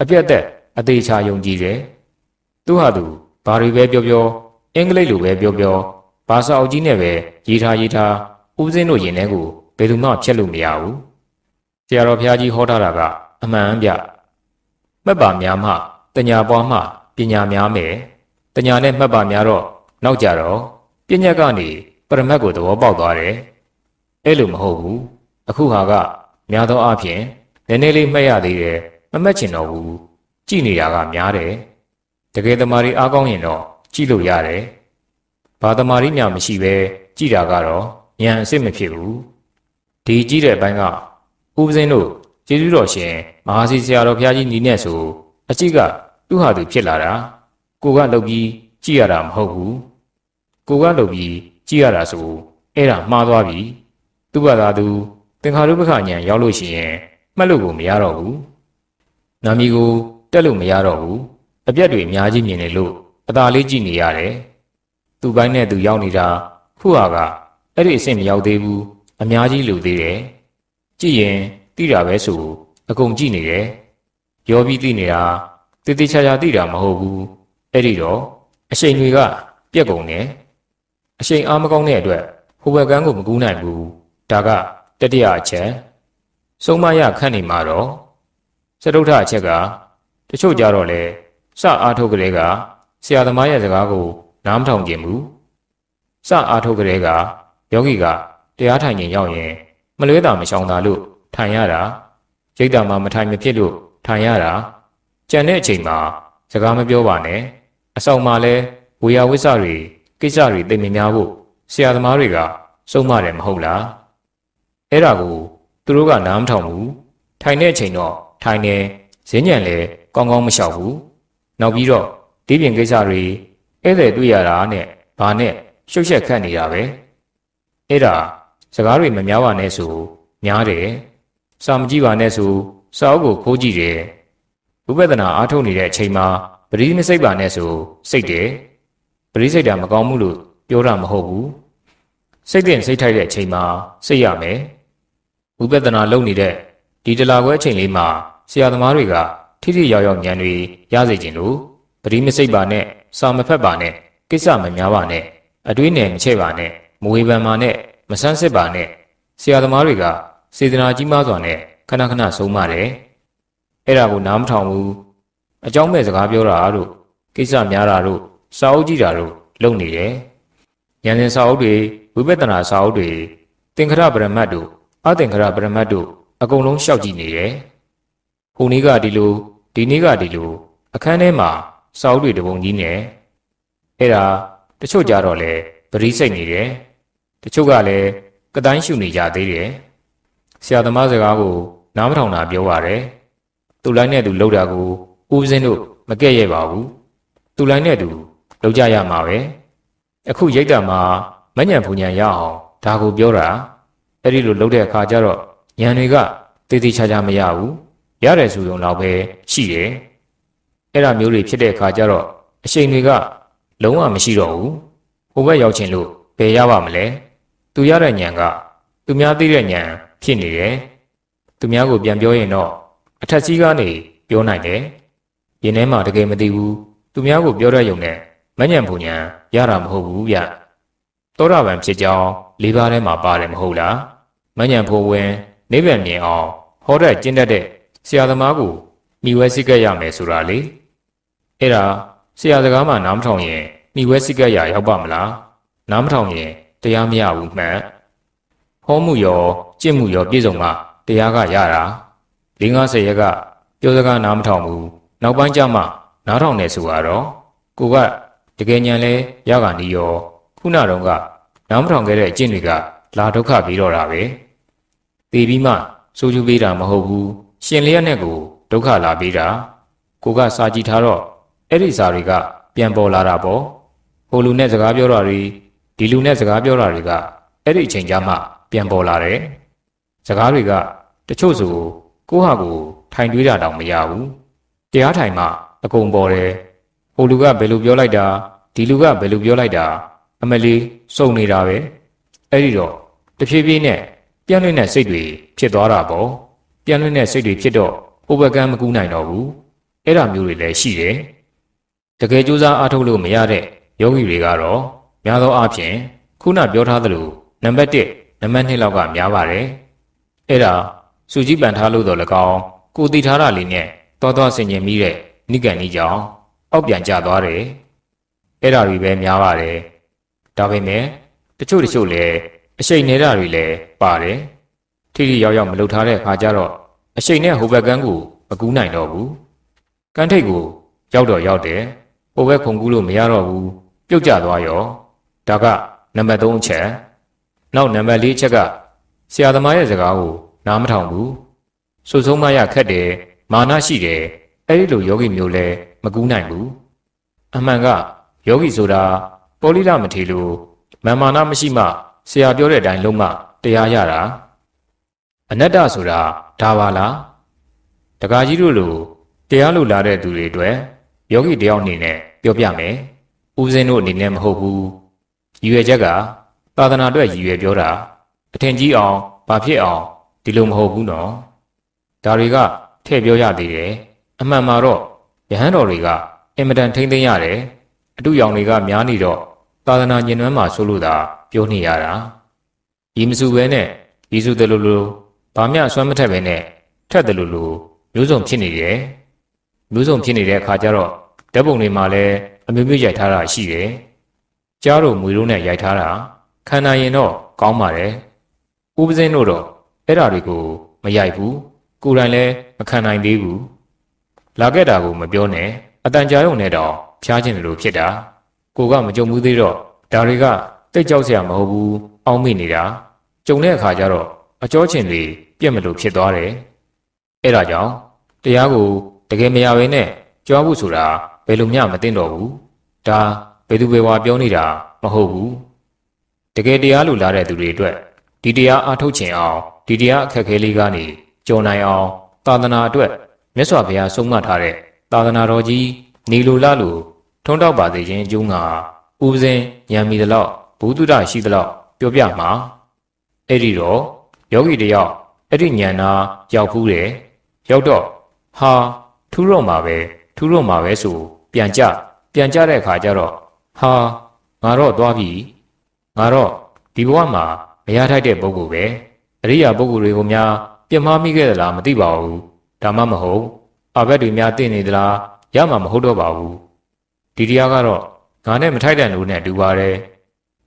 အပြတ်သက် အသေးချာယုံကြည်တယ်။သူဟာသူဘာတွေပဲပြောပြောအင်္ဂလိပ်လိုပဲပြောပြောဘာသာအုပ်ကြီးနဲ့ပဲရေးထားရေးထားဥပဇင်းတို့ရင်ထဲကိုဘယ်သူမှဖြတ်လို့မရဘူး။ဆရာတော်ဘုရားကြီးဟောထားတာက အမှန်ဗျ။မှတ်ပါများမှတညာပွားမှပညာများမယ်။တညာနဲ့မှတ်ပါများတော့နောက်ကြတော့ပညာကနေပရမတ်ကိုသဘောပေါက်သွားတယ်။အဲ့လိုမဟုတ်ဘူး။အခုဟာကများသောအားဖြင့်နည်းနည်းလေးမှတ်ရသေးတယ်မမှတ်ချင်တော့ဘူးကြည့်နေတာကများတယ်တကယ်သမားတွေအားကောင်းရင်တော့ကြည့်လို့ရတယ်ဘာသမားတွေများမရှိပဲကြည့်တာကတော့ဉာဏ်အစ်စ်မဖြစ်ဘူးဒီကြည့်တဲ့ဘက်ကဥပဇင်းတို့ကျေးဇူးတော်ရှင်မဟာစီဆရာတော်ဘုရားကြီးနီးနဲ့ဆိုအကြည့်ကသူ့ဟာသူ ဖြစ်လာတာကိုကလုပ်ပြီးကြည့်ရတာမဟုတ်ဘူးကိုကလုပ်ပြီးကြည့်ရတာဆိုအဲ့ဒါမှားသွားပြီသူ့ဘာသာသူသင်္ခါရုပ္ပခဉာဏ်ရောက်လို့ရှိရင်မှတ်လို့ကိုမရတော့ဘူး။နာမည်ကိုတက်လို့မရတော့ဘူး။အပြက်တွေအများကြီးမြင်နေလို့အသာလေးကြည့်နေရတယ်။သူ့ဘိုင်းနဲ့သူရောက်နေတာခုဟာကအဲ့ဒီအဆင့်မရောက်သေးဘူး။အများကြီးလူသေးတယ်။ကြည့်ရင်သိတာပဲဆိုအကုန်ကြည့်နေတယ်။ရောပြီးသိနေတာတိတိကျကျသိတာမဟုတ်ဘူး။အဲ့ဒီတော့အရှိန်တွေကပြက်ကုန်တယ်။အရှိန်အားမကောင်းတဲ့အတွက်ဟိုဘက်ကန်းကိုမကူးနိုင်ဘူး။ဒါကတတိယအချက်ဆုံးမရခန့်နေမှာတော့စတုထအချက်ကတချို့ကြတော့လေစအားထုတ်ကလေးကဆရာသမားရဲ့စကားကိုနားမထောင်ခြင်းဘူးစအားထုတ်ကလေးကယောဂီကတရားထိုင်ခြင်းရောက်ရင် မလွဲတာမရှောင်တာလို့ထိုင်ရတာရိတ်တာမှမထိုင်မဖြစ်လို့ထိုင်ရတာကြံတဲ့အချိန်မှာစကားမပြောပါနဲ့အဆောင်မှာလဲဝေယဝိဆတွေကိစ္စတွေသိမြင်များဖို့ဆရာသမားတွေကစုံမတယ်မဟုတ်လားအဲ့ဒါကိုသူတို့ကနားမထောင်ဘူးထိုင်တဲ့အချိန်တော့ထိုင်နေဈဉ်ညံလည်းကောင်းကောင်းမလျှောက်ဘူးနောက်ပြီးတော့ဒီပြင်ကိစ္စတွေဧည့်သည်တွေ့ရတာနဲ့ဘာနဲ့ရှုပ်ရှက်ခတ်နေတာပဲအဲ့ဒါစကားတွေမများပါနဲ့ဆိုများတယ်စာမကြည့်ပါနဲ့ဆိုစာအုပ်ကိုခိုးကြည့်တယ်ဥပဒနာအားထုတ်နေတဲ့အချိန်မှာ ပရိမစိတ်ပါနဲ့ဆို စိတ်တယ်ပရိစိတ်တာမကောင်းဘူးလို့ပြောတာမဟုတ်ဘူးစိတ်တင်စိတ်ထိုက်တဲ့အချိန်မှာစိတ်ရမယ်ဝိပဿနာလုပ်နေတဲ့ဒီတလာခွဲအချိန်လေးမှာဆရာသမားတွေကထိထိရောက်ရောက်ဉာဏ်တွေရစေခြင်းလို့ပရိမစိတ်ပါနဲ့စာမဖက်ပါနဲ့ကိစ္စမများပါနဲ့အတွေးနယ်မချဲ့ပါနဲ့မဝေဖန်ပါနဲ့မဆန်းစစ်ပါနဲ့ဆရာသမားတွေကစေတနာကြီးမားစွာနဲ့ခဏခဏဆုံးမတယ်အဲ့ဒါကိုနားမထောင်ဘူးအကြောင်းမဲ့စကားပြောတာတို့ကိစ္စများတာတို့စာအုပ်ကြည့်တာတို့လုပ်နေတယ်ဉာဏ်ရှင်စာအုပ်တွေဝိပဿနာစာအုပ်တွေသင်္ခရပရမတ်တို့အသင်္ကရပရမတ်တို့အကုန်လုံးရှောက်ကြည့်နေတယ်။ဟိုနေ့ကဒီလိုဒီနေ့ကဒီလိုအခန်းထဲမှာစောက်တွေတပုံကြီးနဲ့အဲ့ဒါတချို့ကြတော့လဲပရိစိတ်နေတယ်။တချို့ကလည်းကတိုင်းရှုနေကြသေးတယ်။ဆရာသမားစကားကိုနားမထောင်တာပြောပါတယ်။သူ့လိုက်နဲ့သူလှုပ်တာကိုဦးစင်းတို့မကဲ့ရဲ့ပါဘူး။သူ့လိုက်နဲ့သူလှုပ်ကြရမှာပဲ။အခုရိုက်တာမှာမညံဖူညံရအောင်ဒါကိုပြောတာ။အဲ့ဒီလိုလုပ်တဲ့အခါကျတော့ညံတွေကတည်တည်ချာချာမရဘူးရတယ်ဆိုရင်တော့ပဲ ရှိတယ်အဲ့ဒါမျိုးတွေဖြစ်တဲ့အခါကျတော့အရှိန်တွေက လုံးဝမရှိတော့ဘူးဟိုဘက်ရောက်ချင်လို့ဘယ်ရပါမလဲသူရတဲ့ညံကသူများသိတဲ့ညံဖြစ်နေတယ်သူများကိုပြန်ပြောရင်တော့အထက်ကြီးကနေပြောနိုင်တယ်ရင်ထဲမှာတကယ်မသိဘူးသူများကိုပြောရရုံနဲ့မညံဖုန်ညံရတာမဟုတ်ဘူးဗျသောတာပန်ဖြစ်ကြောင်း၄ပါးထဲမှာပါတယ်မဟုတ်လားမညံဖိုးဝင်နိဗ္ဗာန်မြင်အောင်ဟောတဲ့ကျင့်တတ်တဲ့ဆရာသမားကိုမိဝဲစိတ်ကရမယ်ဆိုတာလေအဲ့ဒါဆရာစကားမှနားမထောင်ရင်မိဝဲစိတ်ကရရောက်ပါမလားနားမထောင်ရင်တရားမရဘူးမှန်ဟောမှုရောကျင့်မှုရောပြည့်စုံမှတရားကရတာ၄50ရက်ကပြောစကားနားမထောင်ဘူးနောက်ပိုင်းကျမှနားထောင်နေဆိုတော့ကိုကတကယ်ဉာဏ်လဲရကနီးရောခုနတုန်းကနောင်မထောင်ခဲ့တဲ့အကျင့်တွေကလာဒုက္ခပြီးတော့တာပဲသေပြီးမှစိုးကျူးပေးတာမဟုတ်ဘူးရှင်လျက်နဲ့ကိုဒုက္ခလာပေးတာကိုကစာကြည့်ထားတော့အဲ့ဒီစာတွေကပြန်ပေါ်လာတာပေါ့ဟိုလူနဲ့စကားပြောတာတွေဒီလူနဲ့စကားပြောတာတွေကအဲ့ဒီအချိန်ကျမှပြန်ပေါ်လာတယ်စကားတွေကတချို့ဆိုကိုဟာကိုထိုင်တွေးတာတောင်မရဘူးတရားထိုင်မှအကုန်ပေါ်တယ်ဟိုလူကဘယ်လိုပြောလိုက်တာဒီလူကဘယ်လိုပြောလိုက်တာအမလီစုံနေတာပဲအဲ့ဒီတော့တဖြည်းဖြည်းနဲ့ပြန့်လွင့်တဲ့စိတ်တွေဖြစ်သွားတာပေါ့ပြန့်လွင့်တဲ့စိတ်တွေဖြစ်တော့ဟိုဘက်ကမကူးနိုင်တော့ဘူးအဲ့ဒါမျိုးတွေလည်းရှိတယ်တကယ်ကြိုးစားအားထုတ်လို့မရတဲ့ယောဂီတွေကတော့များသောအားဖြင့်ခုနပြောထားသလိုနံပါတ်1နံပါတ်2လောက်ကများပါတယ်အဲ့ဒါစုကြည်ပန်ထားလို့တော့၎င်းကိုတည်ထားတာလေးနဲ့သွားသွားဆင်ခြင်ပြီးတဲ့နိဂန်ကြီးကြောင့်အောက်ပြန်ကျသွားတယ်အဲ့ဒါတွေပဲများပါတယ်ဒါပေမဲ့တချို့တချို့လည်းအရှိန်နေတာတွေလည်းပါတယ်ထိထိရောက်ရောက်မလုပ်ထားတဲ့အခါကျတော့အရှိန်နဲ့ဟိုဘက်ကန်းကိုမကူးနိုင်တော့ဘူးကန်းထိတ်ကို ရောက်တော့ရောက်တယ်ဟိုဘက်ခုန်ကူးလို့မရတော့ဘူးပြုတ်ကျသွားရောဒါကနံပါတ်3ချက်နောက်နံပါတ်4ချက်ကဆရာသမားရဲ့စကားကိုနားမထောင်ဘူးစုဆုံးမရခက်တယ်မာနရှိတယ်အဲ့ဒီလိုယောဂီမျိုးလဲမကူးနိုင်ဘူးအမှန်ကယောဂီဆိုတာပေါ်လိရမထေလိုမာမာနာမရှိမှဆရာပြောတဲ့အတိုင်းလုံးမတရားရတာအနတ္တဆိုတာဒါပါလားတကာကြီးတို့လိုတရားလိုလာတဲ့သူတွေအတွက်ယောဂီတယောက်အနေနဲ့ပြောပြမယ်ဦးစင်းတို့အနေနဲ့မဟုတ်ဘူးရည်ရွယ်ချက်ကသာသနာအတွက်ရည်ရွယ်ပြောတာအထင်ကြီးအောင်ဘာဖြစ်အောင်ဒီလိုမဟုတ်ဘူးနော်ဒါတွေကထည့်ပြောရသေးတယ်အမှန်မှာတော့ယဟန်တော်တွေကအင်မတန်ထိမ့်သိမ်းရတယ်အတူရောင်တွေကများနေတော့သာသနာညင်နွမ်းမှာဆိုလို့သာပြောနေရတာရီမစုပဲနဲ့ရီစုတယ်လို့လို့ဘာမျှဆွမ်းမထက်ပဲနဲ့ထက်တယ်လို့လို့မျိုးစုံဖြစ်နေတယ်မျိုးစုံဖြစ်နေတဲ့အခါကျတော့ဓာတ်ပုံတွေမှာလည်းအမျိုးမျိုးရိုက်ထားတာရှိတယ်ကြားတို့မွေတို့နဲ့ရိုက်ထားတာခန္ဓာရင်တော့ကောင်းပါတယ်ဥပဇင်းတို့တော့အဲ့ဓာတွေကိုမရိုက်ဘူးကိုယ်တိုင်လည်းမခံနိုင်သေးဘူးလာခဲ့တာကိုမပြောနဲ့အတန်ကြာရုံနဲ့တော့ဖျားခြင်းလိုဖြစ်တာကိုကမကြုံဘူးသေးတော့ဒါတွေကတိတ်ကြောက်စရာမဟုတ်ဘူးအောင်းမိနေတာကြုံတဲ့အခါကျတော့အကြောချင်တွေပြက်မလို့ဖြစ်သွားတယ်အဲ့ဒါကြောင့်တရားကိုတကယ်မရဘဲနဲ့ကြွားဖို့ဆိုတာဘယ်လိုမျှမသိတော့ဘူးဒါဘယ်သူဘယ်ဝါပြောနေတာမဟုတ်ဘူးတကယ်တရားလို့လာတဲ့သူတွေအတွက်ဒီတရားအားထုတ်ခြင်းအောင်ဒီတရားအခက်ခဲလေးကနေကျော်နိုင်အောင်သာသနာအတွက်မြတ်စွာဘုရား ဆုံးမထားတဲ့သာသနာတော်ကြီးနေလိုလားလို့ထုံတောက်ပါစေခြင်းအကျိုးငါဦးစဉ်ညံမီသလောက်ဘုဒ္ဓတရှိသလောက်ပြောပြမှာအဲ့ဒီတော့ယောဂီတယောက်အဲ့ဒီညံနာရောက်ဘူးတယ်ရောက်တော့ဟာထူးတော့မှာပဲထူးတော့မှာပဲဆိုပြန်ကြပြန်ကြတဲ့အခါကျတော့ဟာငါတော့သွားပြီငါတော့ဒီဘဝမှာမရထိုက်တဲ့ပုံကိုပဲအရိယာပုံကိုတွေကိုများပြမမိခဲ့သလားမသိပါဘူးဒါမှမဟုတ်အဘက်တွေများသိနေသလားရမှာမဟုတ်တော့ပါဘူးဒီတရားကတော့ငါနဲ့မထိုက်တန်လို့နဲ့တူပါတယ်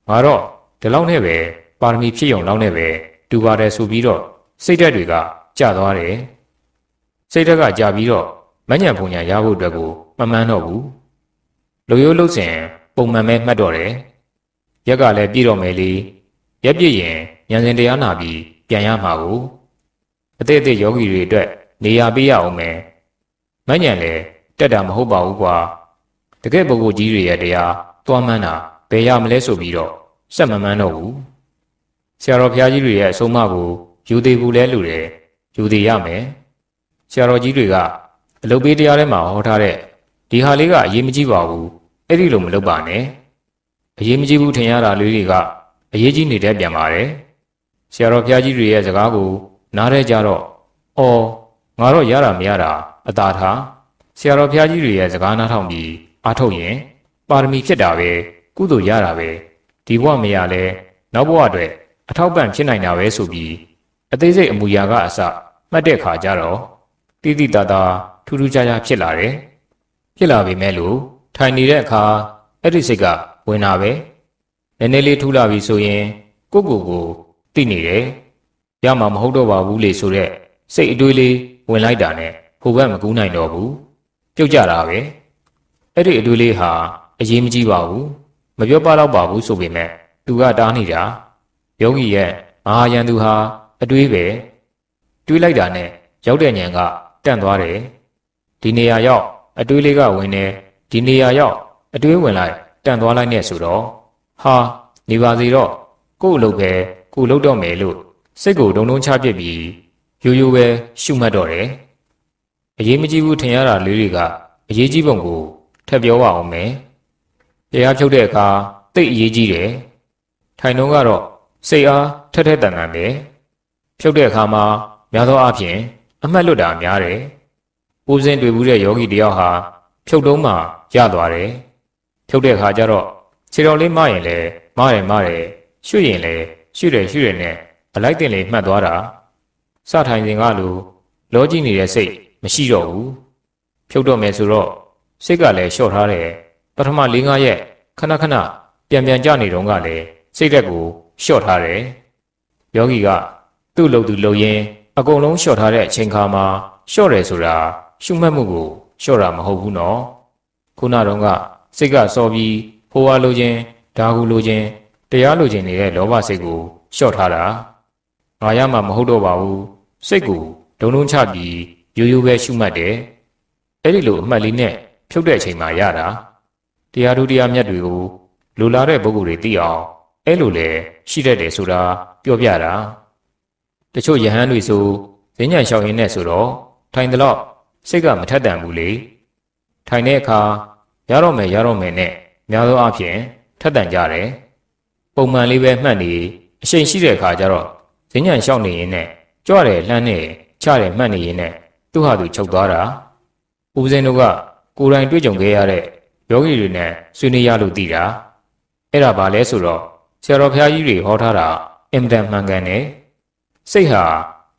ငါတော့ဒီလောက်နဲ့ပဲပါရမီဖြည့်ုံလောက်နဲ့ပဲတူပါတယ်ဆိုပြီးတော့စိတ်ဓာတ်တွေကကျသွားတယ်စိတ်ဓာတ်ကကျပြီးတော့မညံပုံညာရဖို့အတွက်ကိုမမှန်တော့ဘူးလူရိုးလှုပ်စင် ပုံမှန်ပဲမှတ်တော့တယ်ရက်ကလည်းပြည့်တော့မယ်လေရက်ပြည့်ရင်ဉာဏ်စဉ်တရားနာပြီးပြန်ရမှာကိုအသေးအသေးယောဂီတွေအတွက် နေရာပေးရအောင်မယ်မညံလည်းတက်တာမဟုတ်ပါဘူးကွာတကယ့်ပုဂ္ဂိုလ်ကြီးတွေရဲ့တရားသွားမှန်းတာဘယ်ရမလဲဆိုပြီးတော့စက်မမှန်းတော့ဘူးဆရာတော်ဘုရားကြီးတွေရဲ့အဆုံးအမကိုယူသေးဘူးလဲလို့တယ်ယူသေးရမယ်ဆရာတော်ကြီးတွေကအလုပ်ပေးတရားထဲမှာဟောထားတဲ့ဒီဟာလေးကအရေးမကြီးပါဘူးအဲ့ဒီလိုမလုပ်ပါနဲ့အရေးမကြီးဘူးထင်ရတာလေးတွေကအရေးကြီးနေတတ်ပြန်ပါတယ်ဆရာတော်ဘုရားကြီးတွေရဲ့စကားကို နားထဲကြတော့အော်ငါတော့ရတာမရတာအသာထားဆရာတော်ဘုရားကြီးတွေရဲ့စကားနားထောင်ပြီးအားထုတ်ရင်ပါရမီဖြစ်တာပဲကုသိုလ်ရတာပဲဒီဘဝမရလဲနောက်ဘဝအတွက်အထောက်ပံ့ဖြစ်နိုင်တာပဲဆိုပြီးအသေးစိတ်အမူအရာကအစမှတ်တဲ့ခါကျတော့တိတိတသာထူးထူးခြားခြားဖြစ်လာတယ်ဖြစ်လာပေမဲ့လို့ထိုင်နေတဲ့အခါအဲ့ဒီစိတ်ကဝင်လာပဲနည်းနည်းလေးထူးလာပြီဆိုရင်ကိုကိုကိုတိနေတယ်ရမှာမဟုတ်တော့ပါဘူးလေဆိုတော့စိတ်အတွေးလေးဝင်လိုက်တာနဲ့ဟိုဘက်မကူးနိုင်တော့ဘူးပြုတ်ကြတာပဲအဲ့ဒီအတူလေးဟာအရေးမကြီးပါဘူးမပြောပါတော့ပါဘူးဆိုပေမဲ့သူကတားနေတာယောဂီရဲ့မဟာယန္တူဟာ အတွေးပဲတွေးလိုက်တာနဲ့ရောက်တဲ့ညံကတန့်သွားတယ်ဒီနေရာရောက်အတွေးလေးကဝင်နေဒီနေရာရောက်အတွေးဝင်လိုက်တန့်သွားလိုက်နဲ့ဆိုတော့ဟာနေပါစီတော့ကို့အလုပ်ပဲကို့လုပ်တော့မယ်လို့စိတ်ကိုဒုံဒုံချပစ်ပြီးရိုးရိုးပဲရှုမှတ်တော့တယ်အရေးမကြီးဘူးထင်ရတာလေးတွေကအရေးကြီးပုံကိုထပ်ပြောပါအောင်မယ်တရားဖြုတ်တဲ့အခါတိတ်အရေးကြီးတယ်ထိုင်တော့ကတော့စိတ်အားထက်ထက်တန်တန်ပဲဖြုတ်တဲ့အခါမှာများသောအားဖြင့်အမှတ်လွတ်တာများတယ်ဥစဉ်တွေ့ဘူးတဲ့ယောဂီတယောက်ဟာ ဖြုတ်တုံးမှရသွားတယ်ဖြုတ်တဲ့အခါကျတော့ခြေတော်လေးမရင်လဲမရင်မတယ်ရွှေ့ရင်လဲရွှေ့တယ်ရွှေ့တယ်နဲ့အလိုက်တင်လေးမှတ်သွားတာစထိုင်စဉ်ကလိုလောကြည့်နေတဲ့စိတ်မရှိတော့ဘူးဖြုတ်တော့မယ်ဆိုတော့စိတ်ကလည်းလျှော့ထားတဲ့ပထမ၄၅ရက်ခဏခဏပြန်ပြန်ကြနေတော့ကလည်းစိတ်သက်ကိုလျှော့ထားတယ်။ယောဂီကသူ့လုံသူလုံရင်းအကုန်လုံးလျှော့ထားတဲ့အချိန်ခါမှာလျှော့တယ်ဆိုတာရှုမှတ်မှုကိုလျှော့တာမဟုတ်ဘူးနော်။ခုနတုန်းကစိတ်ကစော်ပြီးဖိုးအားလိုခြင်းဒါဟုလိုခြင်းတရားလိုခြင်းနေတဲ့လောဘစိတ်ကိုလျှော့ထားတာ။ငါရမှာမဟုတ်တော့ပါဘူး။စိတ်ကိုဒုံလုံးချပြီးရိုးရိုးပဲရှုမှတ်တယ်။အဲ့ဒီလိုအမှတ်လေးနဲ့ဖြုတ်တဲ့အချိန်မှာရတာတရားသူတရားမြတ်တွေကိုလူလာတဲ့ပုဂ္ဂိုလ်တွေသိအောင်အဲ့လိုလေရှိတတ်တယ်ဆိုတာပြောပြတာတချို့ယဟန်တွေဆိုဈဉ္ဉံလျှောက်ရင်းနဲ့ဆိုတော့ထိုင်တော့စိတ်ကမထက်တန်ဘူးလေထိုင်တဲ့အခါရတော့မယ်ရတော့မယ်နဲ့များသောအားဖြင့်ထက်တန်ကြတယ်ပုံမှန်လေးပဲမှတ်နေအရှိန်ရှိတဲ့အခါကျတော့ဈဉ္ဉံလျှောက်နေရင်နဲ့ကြွတယ်လှမ်းနေချတယ်မှတ်နေရင်နဲ့သူ့ဟာသူချုပ်သွားတာဦးစင်းတို့ကကိုယ်တိုင်တွေ့ကြုံခဲ့ရတဲ့ယောဂီတွေနဲ့ဆွေးနွေးရလို့သိတာအဲ့ဒါဘာလဲဆိုတော့ဆရာတော်ဘုရားကြီးတွေဟောထားတာအင်တန်မှန်ကန်တယ်စိတ်ဟာ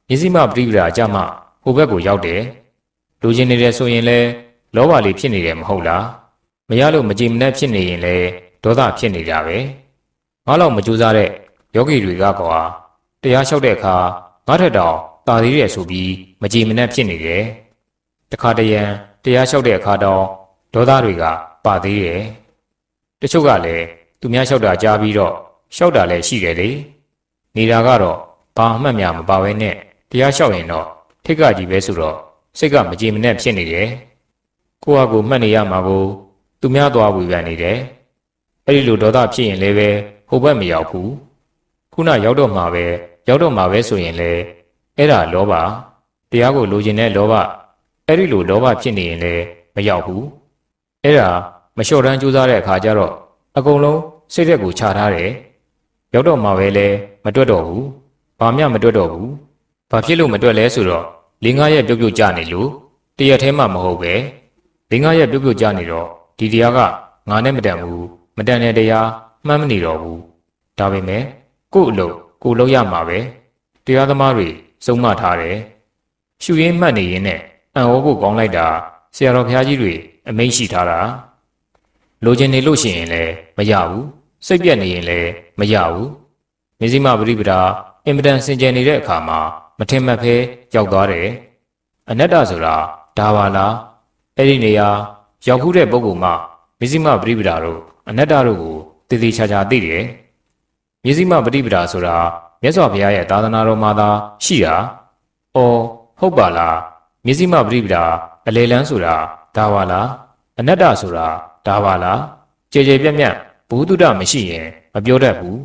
မျက်စိမှပရိပရာကြမှဟိုဘက်ကိုရောက်တယ်လူချင်းနေတယ်ဆိုရင်လဲလောဘလေးဖြစ်နေတယ်မဟုတ်လားမရလို့မကြည်မနှက်ဖြစ်နေရင်လဲဒေါသဖြစ်နေတာပဲငါလောက်မကြိုးစားတဲ့ယောဂီတွေကကွာတရားလျှောက်တဲ့အခါငါထက်တောင်တာသေးတယ်ဆိုပြီးမကြည်မနှက်ဖြစ်နေတယ်တခါတရံတရားလျှောက်တဲ့အခါတော့ဒေါသတွေကပါသေးတယ်တချို့ကလည်းသူများလျှောက်တာကြားပြီးတော့လျှောက်တာလည်းရှိတယ်လေနေတာကတော့ဘာအမှတ်များမပါဘဲနဲ့တရားလျှောက်ရင်တော့ထိတ်ကကြီးပဲဆိုတော့စိတ်ကမကြည်မနှက်ဖြစ်နေတယ်ကိုယ့်အကူမှတ်နေရမှာကို သူများသွားဝေဖန်နေတယ်အဲ့ဒီလိုဒေါသဖြစ်ရင်လည်းပဲဟိုဘက်မရောက်ဘူးခုနရောက်တော့မှာပဲရောက်တော့မှာပဲဆိုရင်လေအဲ့ဒါလောဘတရားကိုလိုချင်တဲ့လောဘအဲ့ဒီလိုလောဘဖြစ်နေရင်လည်းမရောက်ဘူးအဲ့ဒါမလျှော့တန်းကြိုးစားတဲ့အခါကျတော့အကုန်လုံးစိတ်သက်ကိုခြာထားတယ်ရောက်တော့မှပဲလဲမတွက်တော့ဘူးဘာမှမတွက်တော့ဘူးဘာဖြစ်လို့မတွက်လဲဆိုတော့၄၅ရက်ပြုတ်ပြုတ်ကြနေလို့တရက်ထဲမှမဟုတ်ပဲ၄၅ရက်ပြုတ်ပြုတ်ကြနေတော့ဒီတရားကငါနဲ့မတန်ဘူးမတန်တဲ့တရားမှန်းမနေတော့ဘူးဒါပေမဲ့ကို့အလုပ်ကို့လုပ်ရမှာပဲတရားသမားတွေစုံမထားတယ်ရှူရင်းမှတ်နေရင်နဲ့အံ့ဩဖို့ကောင်းလိုက်တာဆရာတော်ဘုရားကြီးတွေအမိန့်ရှိထားတာလိုချင်နေလို့ရှိရင်လည်းမရဘူးစိတ်ပြက်နေရင်လည်းမရဘူးမဇိမပရိပဒာအင်မတန်စင်ကြယ်နေတဲ့အခါမှာမထင်မှတ်ဖဲရောက်သွားတယ်အနတ္တဆိုတာဒါပါလားအဲ့ဒီနေရာ ရောက်ခုတဲ့ပုဂ္ဂိုလ်မှမဇိမပရိပဒာတို့အနတ္တတို့ကိုတည်တည်ချာချာသိတယ်မဇိမပရိပဒာဆိုတာမြတ်စွာဘုရားရဲ့သာသနာတော်မှာသာ ရှိတာအော်ဟုတ်ပါလားမျက်စိမပရိပဒာအလေလန်းဆိုတာဒါပါလားအနတ္တဆိုတာဒါပါလားကြည်ကြည်ပြတ်ပြတ်ဘုဒ္ဓမရှိရင်မပြောတတ်ဘူး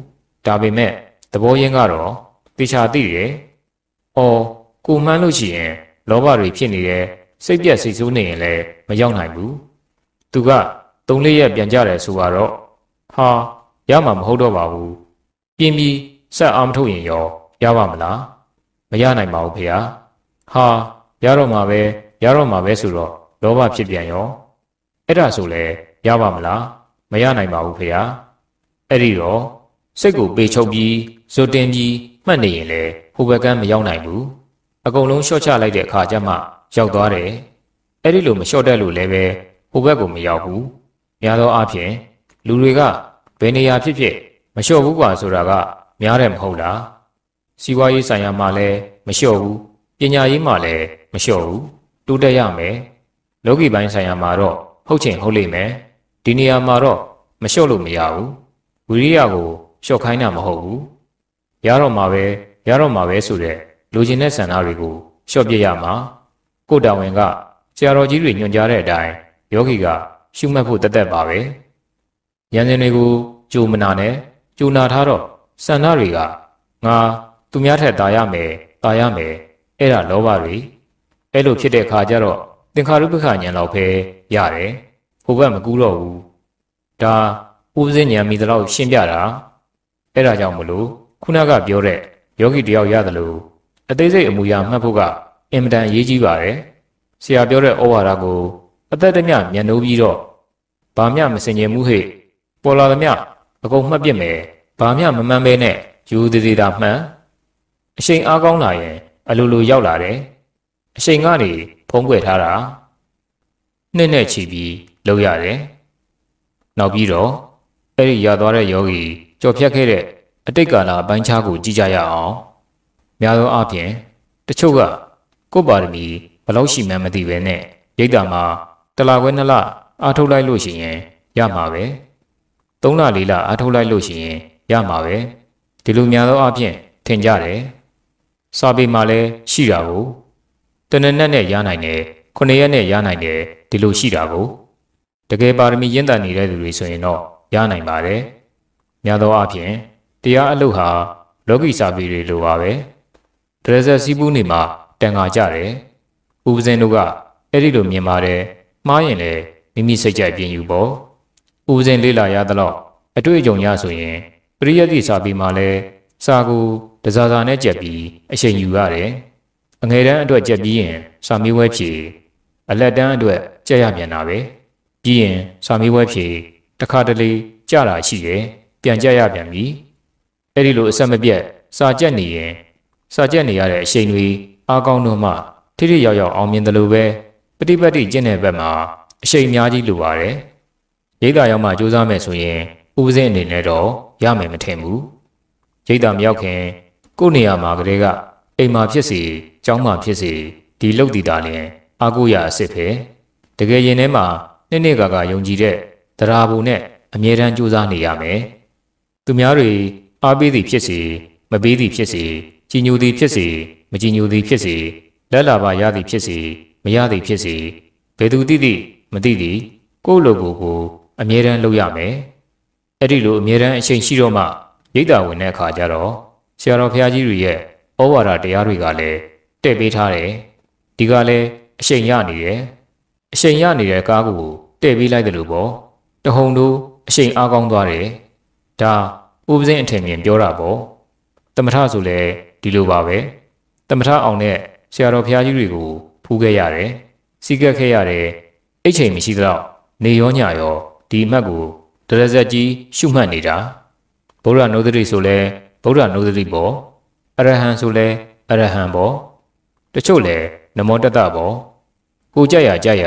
ဒါပေမဲ့သဘောရင်းကတော့တေချာသိတယ်။အော်ကိုမှန်းလို့ရှိရင်လောဘတွေဖြစ်နေတယ်စိတ်ပြက်စိတ်ဆိုးနေရင်လည်းမရောက်နိုင်ဘူး။သူက၃လရက်ပြန်ကြတယ်ဆိုတော့ဟာရမှာမဟုတ်တော့ပါဘူး။ပြင်းပြီးစက်အားမထုတ်ရင်ရောရပါမလား။မရနိုင်ပါဘူးဖေဟာ။ဟာရတော့မှာပဲရတော့မှာပဲဆိုတော့လောဘဖြစ်ပြန်ရောအဲ့ဒါဆိုလဲရပါမလားမရနိုင်ပါဘူးဖေဟာအဲ့ဒီတော့စိတ်ကိုပေချုပ်ပြီးဇွတ်တင်ပြီးမှတ်နေရင်လေဟိုဘက်ကမရောက်နိုင်ဘူးအကုန်လုံးရှော့ချလိုက်တဲ့အခါကျမှရောက်သွားတယ်အဲ့ဒီလိုမလျှော့တတ်လို့လည်းပဲဟိုဘက်ကိုမရောက်ဘူးများသောအားဖြင့်လူတွေကဘယ်နေရာဖြစ်ဖြစ်မလျှော့ဘူးกว่าဆိုတာကများတယ်မဟုတ်လားစီးပွားရေးဆိုင်ရာမှာလည်းမလျှော့ဘူးပညာရေးမှာလည်းမလျှော့ဘူးတိုးတက်ရမယ်လောကီပိုင်းဆိုင်ရာမှာတော့ဟုတ်ချင်ဟုတ်လိမ့်မယ်ဒီနေရာမှာတော့မလျှော့လို့မရဘူးဝိရိယကိုလျှော့ခိုင်းတာမဟုတ်ဘူးရတော့မှာပဲရတော့မှာပဲဆိုတဲ့လူချင်းတဲ့ဆန္ဒတွေကိုလျှော့ပြရမှာ ကိုတာဝန်ကဆရာတော်ကြီးတွေညွှန်ကြားတဲ့အတိုင်းယောဂီကရှုမှတ်ဖို့တသက်ပါပဲဉာဏ်ရှင်တွေကိုကြိုမနာနဲ့ကြိုနာထားတော့ဆန္ဒတွေကငါသူများထက်ตายရမယ်ตายရမယ်အဲ့ဒါလောဘတွေအဲ့လိုဖြစ်တဲ့အခါကျတော့သင်္ခါရုပ္ပခဉာဏ်လောက်ပဲရတယ်ဟိုဘက်မကူးတော့ဘူးဒါဦးစင်းဉာဏ်မိသလောက်ရှင်းပြတာအဲ့ဒါကြောင့်မလို့ခုနကပြောတဲ့ယောဂီတယောက်ရတယ်လို့အသေးစိတ်အမူအရာမှတ်ဖို့ကအင်မတန်အရေးကြီးပါတယ်ဆရာပြောတဲ့ဩဝါဒကိုအသက်တမျှမြန်နိုးပြီးတော့ဘာမျှမစင်ကြင်မှုဟဲ့ပေါ်လာသမျှအကုန်မှတ်ပြစ်မယ်ဘာမျှမမှန်ပဲနဲ့ယူသေးသေးတာမှန်အချိန်အားကောင်းလာရင်အလိုလိုရောက်လာတယ်အချိန်ကနေဖုံးကွယ်ထားတာနှစ်နဲ့ချီပြီးလုပ်ရတယ်နောက်ပြီးတော့အဲ့ဒီရသွားတဲ့ယောဂီကြော်ဖြတ်ခဲ့တဲ့အတိတ်ကာလအပိုင်းခြားကိုကြည့်ကြရအောင်များသောအားဖြင့်တချို့ကကိုယ်ပါရမီဘလောက်ရှိမှန်းမသိပဲနဲ့ရိတ်တာမှာတလာခွဲနှစ်လအားထုတ်လိုက်လို့ရှိရင်ရမှာပဲ၃လ၄လအားထုတ်လိုက်လို့ရှိရင်ရမှာပဲဒီလိုများသောအားဖြင့်ထင်ကြတယ်စာပေမှာလည်းရှိတာကိုတနနက်နဲ့ရနိုင်တယ်ခုနှစ်ရက်နဲ့ရနိုင်တယ်ဒီလိုရှိတာကိုတကယ်ပါရမီရင့်တန်နေတဲ့သူတွေဆိုရင်တော့ရနိုင်ပါတယ်များသောအားဖြင့်တရားအလုပ်ဟာလောကီစာပေတွေလိုပါပဲဒရဇက်စီးပူးနေမှာတန်ခါကြတယ်ဥပဇင်းတို့ကအဲ့ဒီလိုမြင်ပါတယ်မှားရင်လည်းမိမိစိတ်ကြိုက်ပြင်ယူပေါ့ဥပဇင်းလေးလာရသလောက်အတွေ့အကြုံရဆိုရင် ပရိယတ်တိစာပေမှာလည်းစာကိုတစားစာနဲ့ကြက်ပြီးအချိန်ယူရတယ်။အငယ်တန်းအတွက်ကြက်ပြီးရင်စာမေးပွဲဖြေအလက်တန်းအတွက်ကြက်ရမြန်တာပဲ။ပြီးရင်စာမေးပွဲဖြေတခါတလေကြတာရှိတယ်။ပြန်ကြက်ရပြန်ပြီ။အဲ့ဒီလိုအဆက်မပြတ်စာကြက်နေရင် စာကြက်နေရတဲ့အချိန်တွေအားကောင်းတော့မှထိထိရောက်ရောက်အောင်မြင်တယ်လို့ပဲပฏิပတ်တိကျင့်တဲ့ဘက်မှာအချိန်အများကြီးလိုပါတယ်။ရိတ်တာရောက်မှစူးစမ်းမယ်ဆိုရင်ဥပဇင်းအနေနဲ့တော့ရမယ်မထင်ဘူး။ရိတ်တာမရောက်ခင်ကို့နေရာမှာကလေးကအိမ်မှာဖြစ်စီကျောင်းမှာဖြစ်စီဒီလောက်တီတာလည်းအာကိုရအစ်စ်ပဲတကယ်ရင်ထဲမှာနှစ်နှစ်ကာကယုံကြည်တဲ့တရားဘူနဲ့အမြဲတမ်းကြိုးစားနေရမယ်သူများတွေအားပေးသည်ဖြစ်စီ မပေးသည်ဖြစ်စီကြီးညိုသည်ဖြစ်စီမကြီးညိုသည်ဖြစ်စီလက်လာပါရသည်ဖြစ်စီမရသည်ဖြစ်စီဘယ်သူသိသိမသိသည်ကိုယ့်လိုကိုယ်ကိုအမြဲတမ်းလုပ်ရမယ်အဲ့ဒီလိုအမြဲတမ်းအချိန်ရှိတော့မှရိတ်တာဝင်တဲ့အခါကျတော့ဆရာတော်ဘုရားကြီးတွေရဲ့ဩဝါဒတရားတွေကလည်းတည့်ပေးထားတယ်ဒီကလည်းအရှိန်ရနေတယ်အရှိန်ရနေတဲ့ကားကိုတည့်ပေးလိုက်တယ်လို့ပေါ့တဟုန်တို့အရှိန်အားကောင်းသွားတယ်ဒါဥပဇင်းအထင်မြင်ပြောတာပေါ့တမထဆိုလဲဒီလိုပါပဲတမထအောင်နဲ့ဆရာတော်ဘုရားကြီးတွေကိုဖူးခဲ့ရတယ်စီကက်ခဲ့ရတယ်အိတ်ချိန်မရှိတော့နေရောညရောဒီအမှတ်ကိုဒရဇက်ကြီးရှုမှတ်နေတာဗုဒ္ဓနုဒတိဆိုလဲဗုဒ္ဓနုဒတိပေါ်အရဟံဆိုလဲအရဟံပေါ်တချို့လဲနမောတတပေါ်ကိုကြရကြရ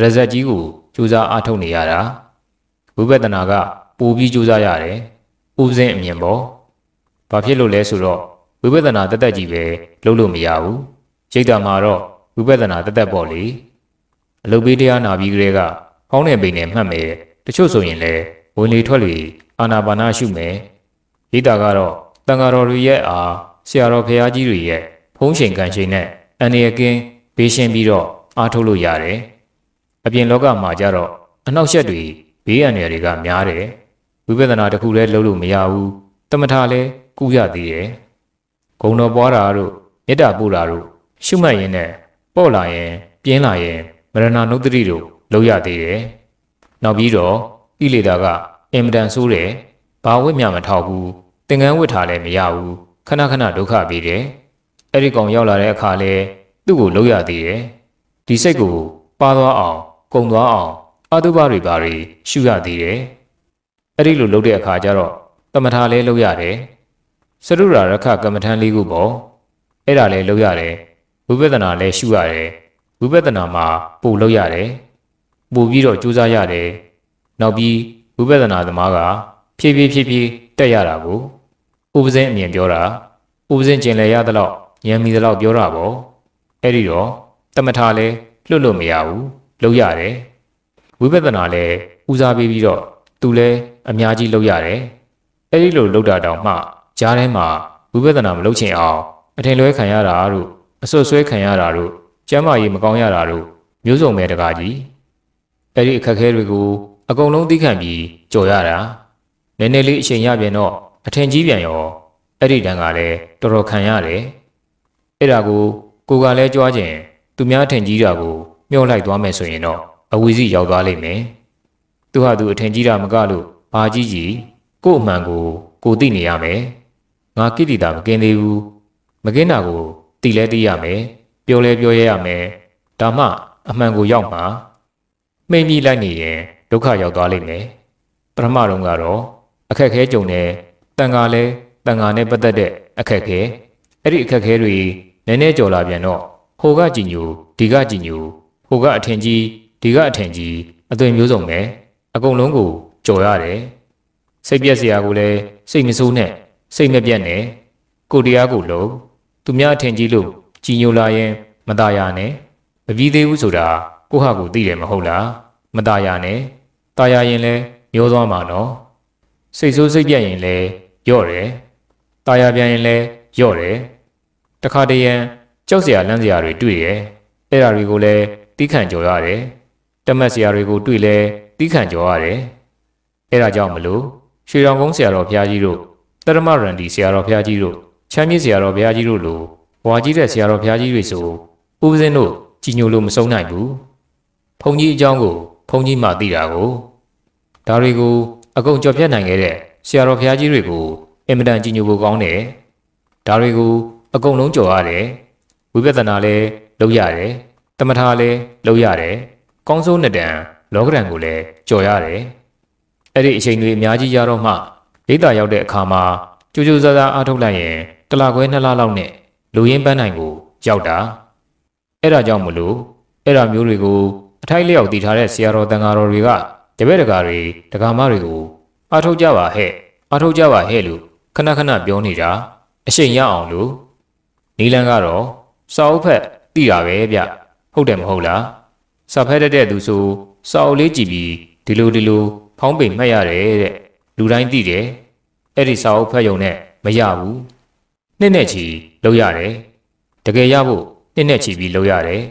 တရဇက်ကြီးကိုစူးစမ်းအားထုတ်နေရတာဝိပဿနာကပူပြီးစူးစမ်းရတယ်ဥစဉ်အမြင်ပေါ်ဘာဖြစ်လို့လဲဆိုတော့ဝိပဿနာတသက်ကြီးပဲလုပ်လို့မရဘူးရိတ်တာမှာတော့ဝိပဿနာတသက်ပေါ့လေအလုပ်ပေးတရားနာပြီးကလေးကဟောင်းတဲ့ပိန်နဲ့မှတ်မယ်တချို့ဆိုရင်လဲဝင်လေထွက်လေအာနာပါနာရှုမယ်ဂိတာကတော့တန်ဃာတော်တွေရဲ့အာဆရာတော်ဖရာကြီးတွေရဲ့ဖုံးချိန်ကန်ချိန်နဲ့အန္တရာယ်ကင်းဘေးရှင်းပြီးတော့အားထုတ်လို့ရတယ်အပြင်လောကမှာကြတော့အနောက်ရှက်တွေဘေးအန္တရာယ်တွေကများတယ်ဝိပဿနာတစ်ခုလည်းလုပ်လို့မရဘူးတမထလည်းကုရသေးတယ်ဂုံတော်ပွားတာတို့မေတ္တာပို့တာတို့ရှုမှတ်ရင်နဲ့ပေါ့လာရင် ပြင်းလာရင်မရဏနုဒ္ဓတိတို့လုပ်ရသေးတယ်နောက်ပြီးတော့ဣလေတာကအင်မတန်ဆိုးတယ်ဘာဝိမျှမထောက်ဘူးသင်္ကန်းဝတ်ထားလည်းမရဘူးခဏခဏဒုက္ခပေးတယ်အဲ့ဒီကောင်ရောက်လာတဲ့အခါလဲသူ့ကိုလှုပ်ရသေးတယ်ဒီစိတ်ကိုပါသွားအောင်ကုံသွားအောင်အတုပတွေပါတွေရှုရသေးတယ်အဲ့ဒီလိုလှုပ်တဲ့အခါကျတော့တမထာလဲလှုပ်ရတယ်စရုရာရခကမ္မထန်လေးခုပေါ့အဲ့ဒါလဲလှုပ်ရတယ်ဝိပဿနာလဲရှုရတယ်ဝိပဿနာမှာပို့လှုပ်ရတယ်ပို့ပြီးတော့ကြိုးစားရတယ်နောက်ပြီးဝိပဿနာသမားကဖြည်းဖြည်းဖြည်းဖြည်းတက်ရတာကိုဥပဇင်းအမြင်ပြောတာဥပဇင်းကျင်လည်ရသလောက်ဉာဏ်မီသလောက်ပြောတာပေါ့အဲ့ဒီတော့တမထလည်းလွတ်လွတ်မရဘူးလုပ်ရတယ်ဝိပဿနာလည်းဦးစားပေးပြီးတော့သူလည်းအများကြီးလုပ်ရတယ်အဲ့ဒီလိုလုပ်တာတောင်မှကြားထဲမှာဝိပဿနာမလုပ်ချင်အောင်အထင်လွဲခံရတာတို့အဆွတ်ဆွဲခံရတာတို့ကျမ်းမာရေးမကောင်းရတာတို့မျိုးစုံပဲတကားကြီးအဲ့ဒီအခက်အခဲတွေကိုအကုန်လုံးသိခံပြီးကြော်ရတာနည်းနည်းလေးအချိန်ရပြန်တော့အထင်ကြီးပြန်ရောအဲ့ဒီတန်းကလည်းတော်တော်ခံရတယ်အဲ့ဒါကိုကိုကလည်းကြွားခြင်းသူများထင်ကြီးတာကိုမျှော်လိုက်သွားမယ်ဆိုရင်တော့အဝီစီရောက်သွားလိမ့်မယ်သူဟာသူအထင်ကြီးတာမကလို့ဘာကြီးကြီးကို့အမှန်ကို ကိုသိနေရမယ်ငါကိတ္တိတာမกินသေးဘူးမกินတာကိုတီလဲတီးရမယ်ပြောလဲပြောရရမယ်ဒါမှ အမှန်ကိုရောက်မှာမိမ့်မိလိုက်နေရင်ဒုက္ခရောက်သွားလိမ့်မယ်ပထမတော့ကတော့အခက်ခဲကြုံတဲ့တန်ခါလဲတန်ခါနဲ့ပတ်သက်တဲ့အခက်ခဲအဲ့ဒီအခက်ခဲတွေနည်းနည်းကြော်လာပြန်တော့ဟိုကကြည်ညိုဒီကကြည်ညိုဟိုကအထင်ကြီးဒီကအထင်ကြီးအသွင်မျိုးစုံပဲအကုန်လုံးကိုကြော်ရတယ်စိတ်ပြက်စရာကိုလည်းစိတ်မဆိုးနဲ့စိတ်မပြတ်နဲ့ကိုတရားကိုလုံးသူများအထင်ကြီးလို့ကြည်ညိုလာရင်မตายရနဲ့မပြီးသေးဘူးဆိုတာကိုဟကိုသိတယ်မဟုတ်လားမตายရနဲ့ตายาရင်လဲမျောသွားမှာနော်စိတ်ဆိုးစိတ်ပြက်ရင်လဲညော့တယ်ตายာပြန်ရင်လဲညော့တယ်တခါတရံကြောက်စရာလန့်စရာတွေတွေ့ရအဲ့ဓာတွေကိုလဲတီးခန့်ကြော်ရတယ်တမက်စရာတွေကိုတွေ့လဲတီးခန့်ကြော်ရတယ်အဲ့ဒါကြောင့်မလို့ရွှေရောင်ကုန်းဆရာတော်ဘုရားကြီးတို့တရမရန်ဒီဆရာတော်ဘုရားကြီးတို့ ချမ်းမြေ့ဆရာတော်ဘုရားကြီးတို့လိုဘွာကြီးတဲ့ဆရာတော်ဘုရားကြီးတွေဆိုဦးစင်းတို့ကြီးညိုလို့မဆုံးနိုင်ဘူး။ဘုံကြီးအကြောင်းကိုဘုန်းကြီးမှသိတာကိုဒါတွေကိုအကုန်ကြော်ပြတ်နိုင်ခဲ့တဲ့ဆရာတော်ဘုရားကြီးတွေကိုအင်မတန်ကြည်ညိုဖို့ကောင်းတယ်ဒါတွေကိုအကုန်လုံးကြော်ရတယ်ဝိပဿနာလည်းလုပ်ရတယ်တမထာလည်းလုပ်ရတယ်ကောင်းဆုံးနှစ်တန်လောကဒဏ်ကိုလည်းကြော်ရတယ်အဲ့ဒီအချိန်တွေအများကြီးရတော့မှလိတာရောက်တဲ့အခါမှာကြိုကြိုစားစားအားထုတ်လိုက်ရင်တလခွဲနှစ်လလောက်နဲ့လူရင်းပန်းနိုင်ကိုရောက်တာအဲ့ဒါကြောင့်မလို့အဲ့ဒါမျိုးတွေကိုအထိုက်လျောက်တည်ထားတဲ့ဆရာတော်တန်ဃာတော်တွေကတပည့်တကာတွေတကာမတွေကိုအားထုတ်ကြပါဟဲ့အားထုတ်ကြပါဟဲ့လို့ခဏခဏပြောနေတာအရှိန်ရအောင်လို့နီလန်ကတော့စာအုပ်ဖက်တည်တာပဲဗျဟုတ်တယ်မဟုတ်လားစာဖက်တတ်တဲ့သူဆိုစာအုပ်လေးကြည့်ပြီးဒီလိုဒီလိုဖောင်းပိန်မှတ်ရတယ်တဲ့လူတိုင်းသိတယ်အဲ့ဒီစာအုပ်ဖတ်ရုံနဲ့မရဘူးနှစ်နဲ့ချီလောက်ရတယ်တကယ်ရဖို့နှစ်နဲ့ချီပြီးလောက်ရတယ်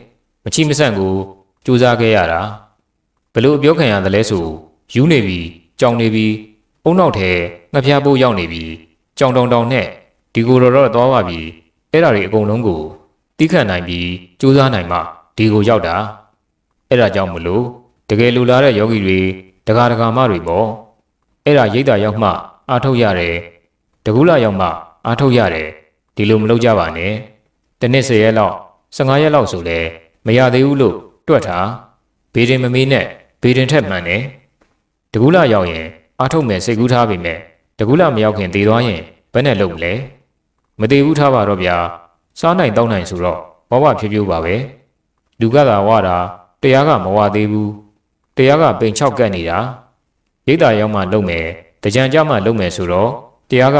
မချိမဆန့်ကိုစူးစမ်းခဲ့ရတာဘလို့ပြောခံရတယ်လဲဆိုယူနေပြီးကြောင်နေပြီးအုံနောက်ထဲငပြပိုးရောက်နေပြီးကြောင်တောင်တောင်နဲ့ဒီကိုတော့တော့သွားပါပြီအဲ့ဒါတွေအကုန်လုံးကိုတိခတ်နိုင်ပြီးစူးစမ်းနိုင်မှဒီကိုရောက်တာအဲ့ဒါကြောင့်မလို့တကယ်လူလာတဲ့ယောဂီတွေဒကာဒကာမတွေပေါ့အဲ့ဒါရိတ်တာရောက်မှအာထုတ်ရတယ်တကူလာရောက်မှအာထုတ်ရတယ်ဒီလိုမလုပ်ကြပါနဲ့တနစ်၁၀ရက်လောက်၁၅ရက်လောက်ဆိုလဲမရသေးဘူးလို့တွက်ထားဘေးရင်မမီးနဲ့ဘေးရင်ထက်မှန်တယ်တကူးလာရောက်ရင်အားထုတ်မယ်စိတ်ကူးထားပေမဲ့တကူးလာမရောက်ခင်တည်သွားရင်ဘယ်နဲ့လုပ်မလဲမတည်ဘူးထားပါတော့ဗျာစားနိုင်တောင်းနိုင်ဆိုတော့ဘဝဖြစ်ပြပါပဲလူကသာဝတာတရားကမဝသေးဘူးတရားကပိန်၆ကက်နေတာရိတ်တာရောက်မှလုပ်မယ်တကြံကြမှလုပ်မယ်ဆိုတော့တရားက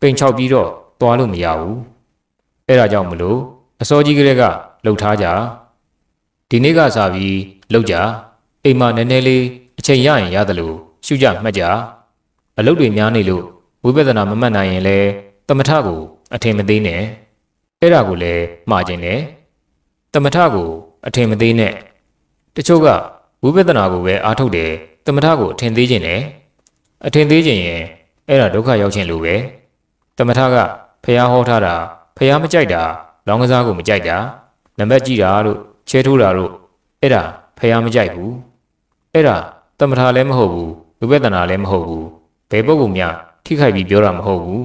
ပိန်၆ပြီးတော့သွားလို့မရဘူးအဲ့ဒါကြောင့်မလို့အစောကြီးကလေးကလှုပ်ထားကြဒီနေ့ကစပြီးလောက်ကြအိမ်မှာနည်းနည်းလေးအချိန်ရရင်ရတယ်လို့ရှုကြမှတ်ကြအလုပ်တွေများနေလို့ဝိပဿနာမမှတ်နိုင်ရင်လည်းသမထကို အထင်မသေးနဲ့အဲ့ဒါကိုလည်းမှားခြင်းနဲ့သမထကိုအထင်မသေးနဲ့တချို့ကဝိပဿနာကိုပဲအားထုတ်တယ်သမထကိုအထင်သေးခြင်းနဲ့အထင်သေးခြင်းရင်အဲ့ဒါဒုက္ခရောက်ခြင်းလိုပဲသမထကဖះဟောထားတာဖះမကြိုက်တာလောင်းကစားကိုမကြိုက်တာနံပါတ်ကြည့်တာလို့ချဲထိုးတာတို့အဲ့ဒါဖះမကြိုက်ဘူးအဲ့ဒါတမထာလည်းမဟုတ်ဘူးဝိပဿနာလည်းမဟုတ်ဘူးဘယ်ပုဂ္ဂိုလ်များထိခိုက်ပြီးပြောတာမဟုတ်ဘူး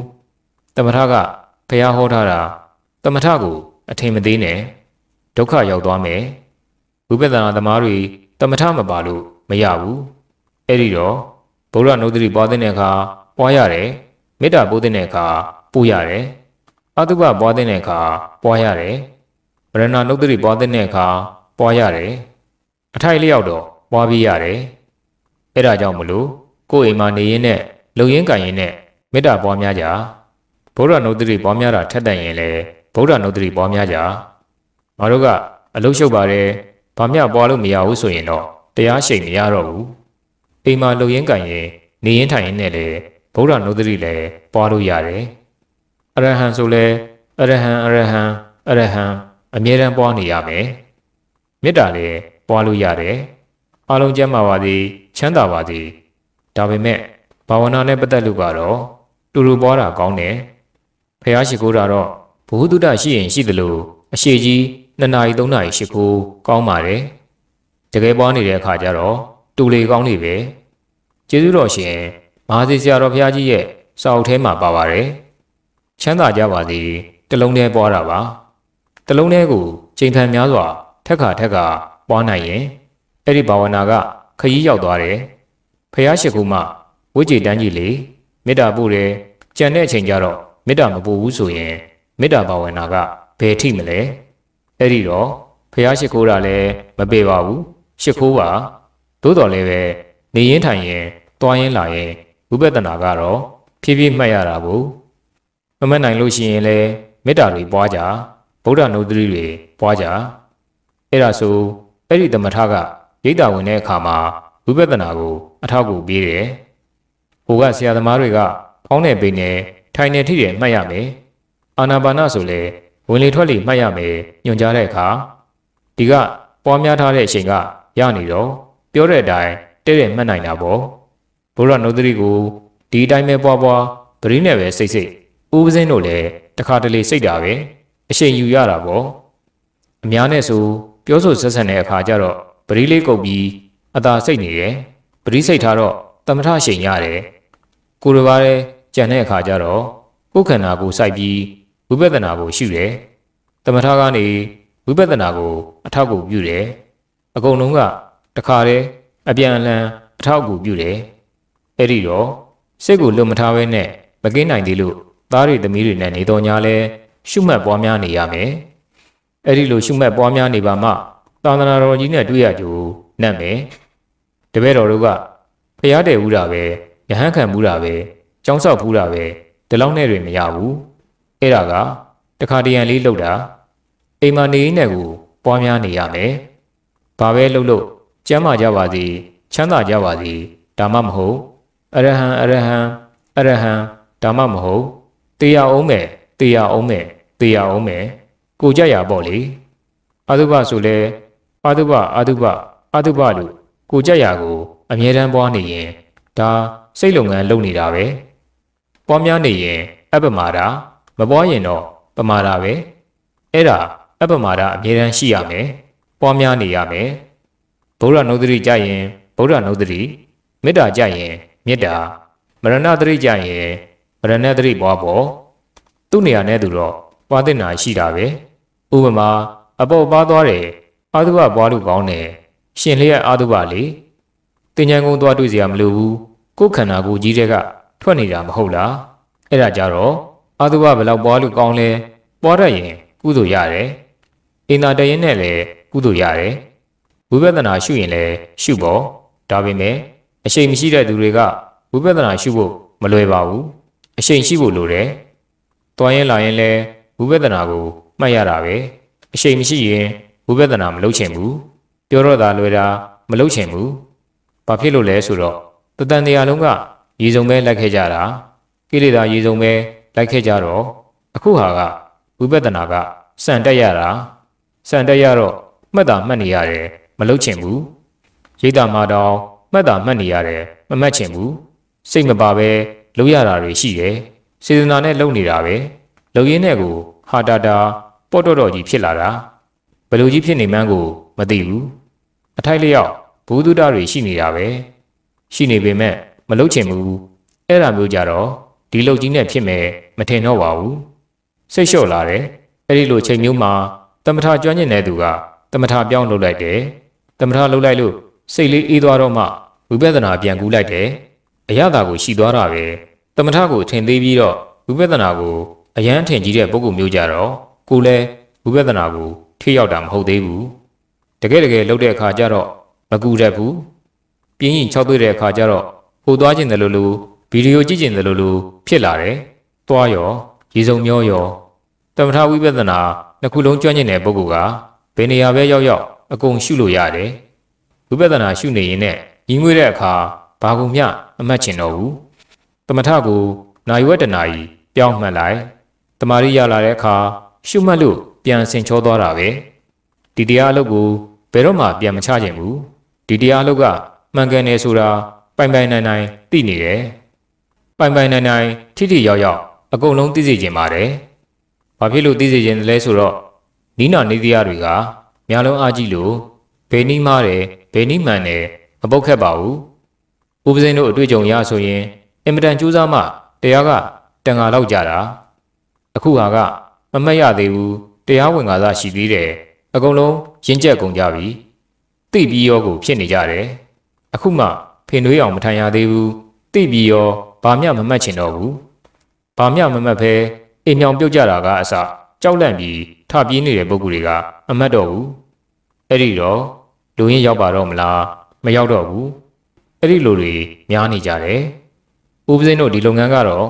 တမထာကဖះဟောထားတာတမထာကိုအထင်မသေးနဲ့ဒုက္ခရောက်သွားမယ်ဝိပဿနာသမားတွေတမထမပါလို့မရဘူးအဲ့ဒီတော့ဗုဒ္ဓနုဒတိပွားတဲ့အခါပွားရတယ်မေတ္တာပို့တဲ့အခါပို့ရတယ်အတုပပွားတဲ့အခါပွားရတယ်ရဏနှုတ်တိပွားတဲ့အခါပွားရတယ်အထိုက်လျောက်တော့ပွားပြီးရတယ်အဲ့ဒါကြောင့်မလို့ကိုယ်အိမ်မှာနေရင်းနဲ့လုံရင်းကန်ရင်းနဲ့မေတ္တာပွားများကြဗုဒ္ဓနှုတ်တိပွားများတာထက်တန်ရင်လေဗုဒ္ဓနှုတ်တိပွားများကြငါတို့ကအလုရှုပ်ပါတယ်ဘာမျှပွားလို့မရဘူးဆိုရင်တော့တရားရှိန်မရတော့ဘူးအိမ်မှာလုံရင်းကန်ရင်နေရင်းထိုင်ရင်းနဲ့လေဗုဒ္ဓနှုတ်တိလည်းပွားလို့ရတယ်အရဟံဆိုလဲအရဟံအရဟံအရဟံအမြဲတမ်းပွားနေရမယ်မေတ္တာလည်းပွားလို့ရတယ်အားလုံးကျမ်းမာပါသည် ချမ်းသာပါသည်ဒါပေမဲ့ဘာဝနာနဲ့ပတ်သက်လို့ကတော့တူတူပွားတာကောင်းတယ်ဖះရှိခိုးတာတော့ဘုဟုတုတရှိရင်ရှိသလိုအရှိကြီး2နာရီ3နာရီရှိခိုးကောင်းပါတယ်တကယ်ပွားနေတဲ့အခါကျတော့တူလေကောင်းနေပဲကျေးဇူးတော်ရှင်မဟာစီဆရာတော်ဖះကြီးရဲ့စာအုပ်ထဲမှာပါပါတယ်ချမ်းသာကြပါသည်တလုံးတည်းပွားတာပါတလုံးထဲကိုချိန်ထန်များစွာထက်ခါထက်ခါပွားနိုင်ရင်အဲ့ဒီဘာဝနာကခရီးရောက်သွားတယ်ဖះရှိခိုးမှဝိကြေတန်းကြီးလေမေတ္တာပို့တယ်ကြံတဲ့အချိန်ကျတော့မေတ္တာမပို့ဘူးဆိုရင်မေတ္တာဘာဝနာကဘယ်ထိမလဲအဲ့ဒီတော့ဖះရှိခိုးတာလည်းမပေပါဘူးရှိခိုးပါသို့တော်လည်းပဲနေရင်ထိုင်ရင်တွားရင်လာရင်ဝိပဿနာကတော့ဖြည်းဖြည်းမှတ်ရတာကိုမမှတ်နိုင်လို့ရှိရင်လည်းမေတ္တာတွေပွားကြဗုဒ္ဓနုဒတိတွေပွားကြအဲ့ဒါဆိုအဲ့ဒီသမထကရိတ်တာဝင်တဲ့အခါမှာဝိပဿနာကို အထောက်အကူပေးတယ်ဟိုကဆရာသမားတွေက ဖောင်းတဲ့ပိနဲ့ထိုင်နေထိတယ်မှတ်ရမယ်အာနာပါနဆိုလဲဝင်လေထွက်လေမှတ်ရမယ်ညွှန်ကြားတဲ့အခါဒီကပွားများထားတဲ့အချိန်ကရနေတော့ပြောတဲ့အတိုင်းတဲ့တဲ့မှတ်နိုင်တာပေါ့ဘုရားနုဒတိကိုဒီအတိုင်းပဲပွားပွားပရင်းနဲ့ပဲစိတ်စိတ်ဥပဇင်းတို့လည်းတခါတလေစိတ်တာပဲအချိန်ယူရတာပေါ့အများနဲ့ဆိုပြောဆိုဆက်ဆံတဲ့အခါကျတော့ပရိလေးကုတ်ပြီးအသာစိတ်နေရယ်ပရိစိတ်ထားတော့တမထရှိန်ရတယ်ကိုယ်တပါးရဲ့ကြံတဲ့အခါကျတော့ကိုယ်ခန္ဓာကိုစိုက်ပြီးဝိပဿနာကိုရှုတယ်တမထကနေဝိပဿနာကို အထောက်အကူပြုတယ်အကုန်လုံးကတခါတည်းအပြန်အလှန်အထောက်အကူပြုတယ်အဲ့ဒီတော့စိတ်ကိုလွတ်မထားဘဲနဲ့မကင်းနိုင်သေးလို့သားတွေသမီးတွေနဲ့နေတော်ညာလဲရှုမှတ်ပွားများနေရမယ်။အဲ့ဒီလို ရှုမှတ်ပွားများနေပါမှသာသနာတော်ကြီးနဲ့တွေ့ရကြို့နတ်မယ်။တပည့်တော်တို့ကဖျားတဲ့ဦးတာပဲရဟန်းခံမှုတာပဲចောင်းဆောက်ဘူးတာပဲဒီလောက်နဲ့တွေမရဘူး။အဲ့ဒါကတခါတရံလေးလှုပ်တာအိမ်မနေနဲ့ကိုပွားများနေရမယ်။ဘာပဲလှုပ်လို့ကျမ်းမာကြပါစေချမ်းသာကြပါစေဒါမှမဟုတ်အရဟံအရဟံအရဟံဒါမှမဟုတ်တေရအောင်မဲ့တေရအောင်မဲ့ပေးရအောင်မယ်ကိုကြရပေါ့လေအာတုဘဆိုလဲအာတုဘအာတုဘအာတုဘလို့ကိုကြရကိုအမြဲတမ်းပွားနေရင်ဒါစိတ်လုပ်ငန်းလုပ်နေတာပဲပွားများနေရင်အပမာဒမပွားရင်တော့ပမာဒပဲအဲ့ဒါအပမာဒအမြဲတမ်းရှိရမယ်ပွားများနေရမယ်ဗုဒ္ဓနုဒတိကြရင်ဗုဒ္ဓနုဒတိမေတ္တာကြရင်မေတ္တာမရဏတတိကြရင်မရဏတတိပွားပေါ်သူ့နေရာနဲ့သူတော့ပွားတင်တာရှိတာပဲဥပမာ အပေါက်ပါသွားတယ်အာတုဘပွားလူကောင်းတယ်ရှင်လျက်အာတုဘလေတင်ညာကုန်းသွားတွေ့เสียမလို့ဘူးကိုယ်ခန္ဓာကိုယ်ကြီးတဲ့ကထွက်နေတာမဟုတ်လားအဲ့ဒါကြတော့အာတုဘဘလောက်ပွားလူကောင်းလဲပွားတတ်ရင်ကုသိုလ်ရတယ်အင်တာတရင်နဲ့လည်းကုသိုလ်ရတယ်ဝိပဿနာရှုရင်လည်းရှုပေါ့ဒါပေမဲ့အရှိန်မရှိတဲ့သူတွေကဝိပဿနာရှုဖို့မလွယ်ပါဘူးအရှိန်ရှိဖို့လိုတယ်။သွားရင်လာရင်လည်းဝိပဿနာကိုမှတ်ရတာပဲအရှိန်မရှိရင်ဝိပဿနာ မလုပ်ချင်ဘူးပြောတော့တာလွယ်တာမလုပ်ချင်ဘူးဘာဖြစ်လို့လဲဆိုတော့တတန်တရားလုံးကရေစုံပဲလိုက်ခဲ့ကြတာကိလေသာရေစုံပဲလိုက်ခဲ့ကြတော့အခုဟာကဝိပဿနာကစံတက်ရတာစံတက်ရတော့မှတ်တာမှတ်နေရတယ်မလုပ်ချင်ဘူးရိတ်တာမှာတော့မှတ်တာမှတ်နေရတယ်မမှတ်ချင်ဘူးစိတ်မပါပဲလုပ်ရတာတွေရှိတယ်စေတနာနဲ့လုပ်နေတာပဲလုံရင်းနဲ့ကိုဟာတာတာပေါ့တော့တော့ကြီးဖြစ်လာတာဘလူကြီးဖြစ်နေမှန်းကို မသိဘူးအထိုက်လျောက်ဘုသူတတွေရှိနေတာပဲရှိနေပေမဲ့မလုတ်ချင်ဘူးအဲ့ဒါမျိုးကြတော့ဒီလုတ်ကြီးနဲ့ဖြစ်မယ်မထင်တော့ပါဘူးစိတ်လျှော့လာတယ်အဲ့ဒီလိုချိန်မျိုးမှာတမထကျွမ်းကျင်တဲ့သူကတမထပြောင်းလုတ်လိုက်တယ်တမထလုတ်လိုက်လို့စိတ်လေးအေးသွားတော့မှဝိပဿနာပြန်ကူးလိုက်တယ်အရသာကို ရှိသွားတာပဲတမထကိုထင်သေးပြီးတော့ဝိပဿနာကိုအရန်ထင်ကြီးတဲ့ပုဂ္ဂိုလ်မျိုးကြတော့ကိုလည်းဝိပဿနာကိုထိရောက်တာမဟုတ်သေးဘူးတကယ်တကယ်လှုပ်တဲ့အခါကျတော့မကူတတ်ဘူးပြင်းရင်ခြောက်သွေ့တဲ့အခါကျတော့ဟိုသွားခြင်းတယ်လို့လို့ဗီဒီယိုကြည့်ခြင်းတယ်လို့လို့ဖြစ်လာတယ်သွားရောရေစုံမျောရောတမထဝိပဿနာနှစ်ခုလုံးကျွမ်းကျင်တဲ့ပုဂ္ဂိုလ်ကဘယ်နေရာပဲရောက်ရောက်အကုန်ရှုလို့ရတယ်ဝိပဿနာရှုနေရင်နဲ့ညီငွေတဲ့အခါဘာကုန်မျှအမှတ်ချင်တော့ဘူးတမထကိုနာယဝတ္တနာကြီးပြောင်းမှတ်လိုက်တမာရီရလာတဲ့အခါရှုမှတ်လို့ပြန်ဆင်ချောသွားတာပဲဒီတရားအလုပ်ကိုဘယ်တော့မှ ပြန်မချခြင်းဘူးဒီတရားအလုပ်ကမှန်ကန်တယ်ဆိုတာပိုင်ပိုင်နိုင်နိုင်သိနေတယ်ပိုင်ပိုင်နိုင်နိုင် ထိထိရောက်ရောက်အကုန်လုံးသိစေခြင်းပါတယ်ဘာဖြစ်လို့သိစေခြင်းလဲဆိုတော့နီးနာနေတရားတွေကများလုံးအားကြီးလို့ဘယ်နီးမားတယ်ဘယ်နီးမှန်တယ်မပုတ်ခက်ပါဘူးဥပဇင်းတို့အတွေ့အကြုံရဆိုရင်အင်မတန်ကြိုးစားမှ တရားကတန်ဃာလောက်ကြတာအခုဟာကမမက်ရသေးဘူးတရားဝင်ကစားရှိသေးတယ်အကုန်လုံးရင့်ကျက်ကုန်ကြပြီသိပြီးရောကိုဖြစ်နေကြတယ်အခုမှဖင်နွေးအောင်မထိုင်ရသေးဘူးသိပြီးရောဘာမျှမမက်ချင်တော့ဘူးဘာမျှမမက်ဖဲအိမ်မြောင်ပြုတ်ကြတာကအစကြောက်လန့်ပြီးထပြေးနေတဲ့ပုံကူတွေက အမတ်တော့ဘူးအဲ့ဒီတော့လူရင်းရောက်ပါတော့မလားမရောက်တော့ဘူးအဲ့ဒီလူတွေများနေကြတယ်ဦးပစင်းတို့ဒီလုပ်ငန်းကတော့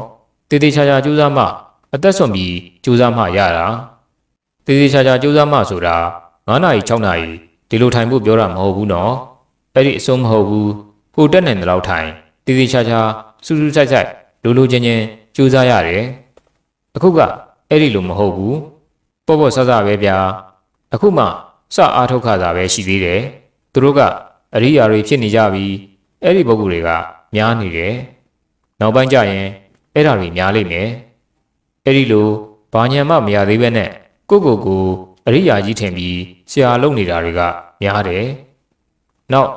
တည်တည်ချာချာကြိုးစားမှအသက်ဆုံးပြီးကြိုးစားမှရတာသေသေးချာချာကြိုးစားမှဆိုတာ9နာရီ6နာရီဒီလိုထိုင်ဖို့ပြောတာမဟုတ်ဘူးနော်အဲ့ဒီအဆုံးမဟုတ်ဘူးဟိုတက်နိုင်တဲ့လောက်ထိုင်သေသေးချာချာစူးစူးဆိုက်ဆိုက်လိုလိုချင်းချင်းကြိုးစားရတယ်အခုကအဲ့ဒီလိုမဟုတ်ဘူးပေါ့ပေါ့ဆဆပဲဗျာအခုမှစအားထုတ်ခါတာပဲရှိသေးတယ်သူတို့ကအရိယာတွေဖြစ်နေကြပြီးအဲ့ဒီပုဂ္ဂိုလ်တွေကများနေတယ်နောက်ပိုင်းကျရင်အဲ့ဓာတွေများလိမ့်မယ်အဲ့ဒီလိုဘာညာမှမရသေးပဲနဲ့ကိုကိုကိုအရိယာကြီးထင်ပြီးဆရာလုံးနေတာတွေကများတယ်။နောက်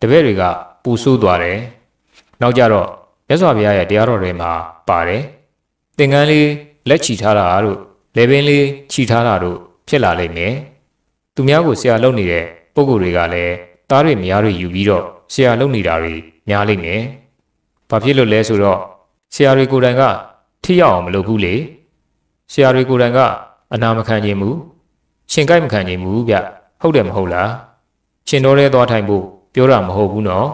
တပည့်တွေကပူဆိုးသွားတယ်။နောက်ကြတော့မြတ်စွာဘုရားရဲ့တရားတော်တွေမှာ ပါတယ်။သင်္ကန်းလေးလက်ချီထားတာတို့လေပင်လေးချီထားတာတို့ဖြစ်လာလိမ့်မယ်။သူများကိုဆရာလုံးနေတဲ့ပုံကိုယ်တွေကလည်းသားတွေမယားတွေယူပြီးတော့ဆရာလုံးနေတာတွေများလိမ့်မယ်။ဘာဖြစ်လို့လဲဆိုတော့ဆရာတွေကိုယ်တိုင်ကထိရောက်အောင်မလုပ်ဘူးလေ။ဆရာတွေကိုယ်တိုင်ကအနာမခံခြင်းမူရှင်ကိုက်မခံခြင်းမူဗျဟုတ်တယ်မဟုတ်လားရှင်တော်ရဲသွားထိုင်ဖို့ပြောတာမဟုတ်ဘူးနော်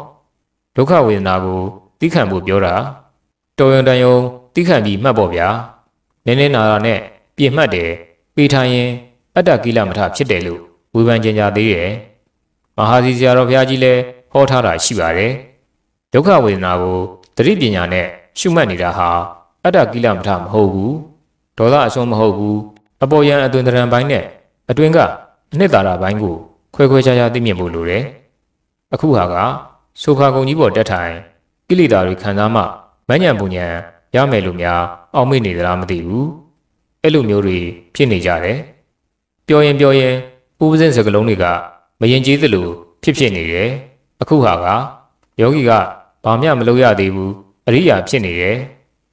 ဒုက္ခဝေဒနာကိုသိခံဖို့ပြောတာတော်ရုံတန်ရုံသိခံပြီးမှတ်ပေါ့ဗျာနင်းနေနာတာနဲ့ပြင်မှတ်တယ်ပေးထိုင်ရင် အတ္တကိလမထဖြစ်တယ်လို့ဝေဖန်ကြင်ကြသေးရဲ့မဟာစီဆရာတော်ဘုရားကြီးလည်းဟောထားတာရှိပါတယ်ဒုက္ခဝေဒနာကိုသတိပညာနဲ့ရှုမှတ်နေတာဟာအတ္တကိလမထမဟုတ်ဘူးဒေါသအရှုံးမဟုတ်ဘူးအပေါ်ယံအသွင်တရံပိုင်းနဲ့အတွင်းကအနှစ်သာရပိုင်းကိုခွဲခွဲခြားခြားသိမြင်ဖို့လိုတယ်အခုဟာကဆိုဖာကုံကြီးပေါ်တက်ထိုင်ကိလေသာတွေခံစားမှမဉဏ်ပူဉဏ်ရမယ်လို့များအောင်မေ့နေသလားမသိဘူးအဲ့လိုမျိုးတွေဖြစ်နေကြတယ်ပျော်ရင်ပျော်ရင်ဥပဇင်းစကလုံးတွေကမရင်ကျေးသလိုဖြစ်ဖြစ်နေတယ်အခုဟာကယောဂီကဘာမှမလုပ်ရသေးဘူးအရိယာဖြစ်နေတယ်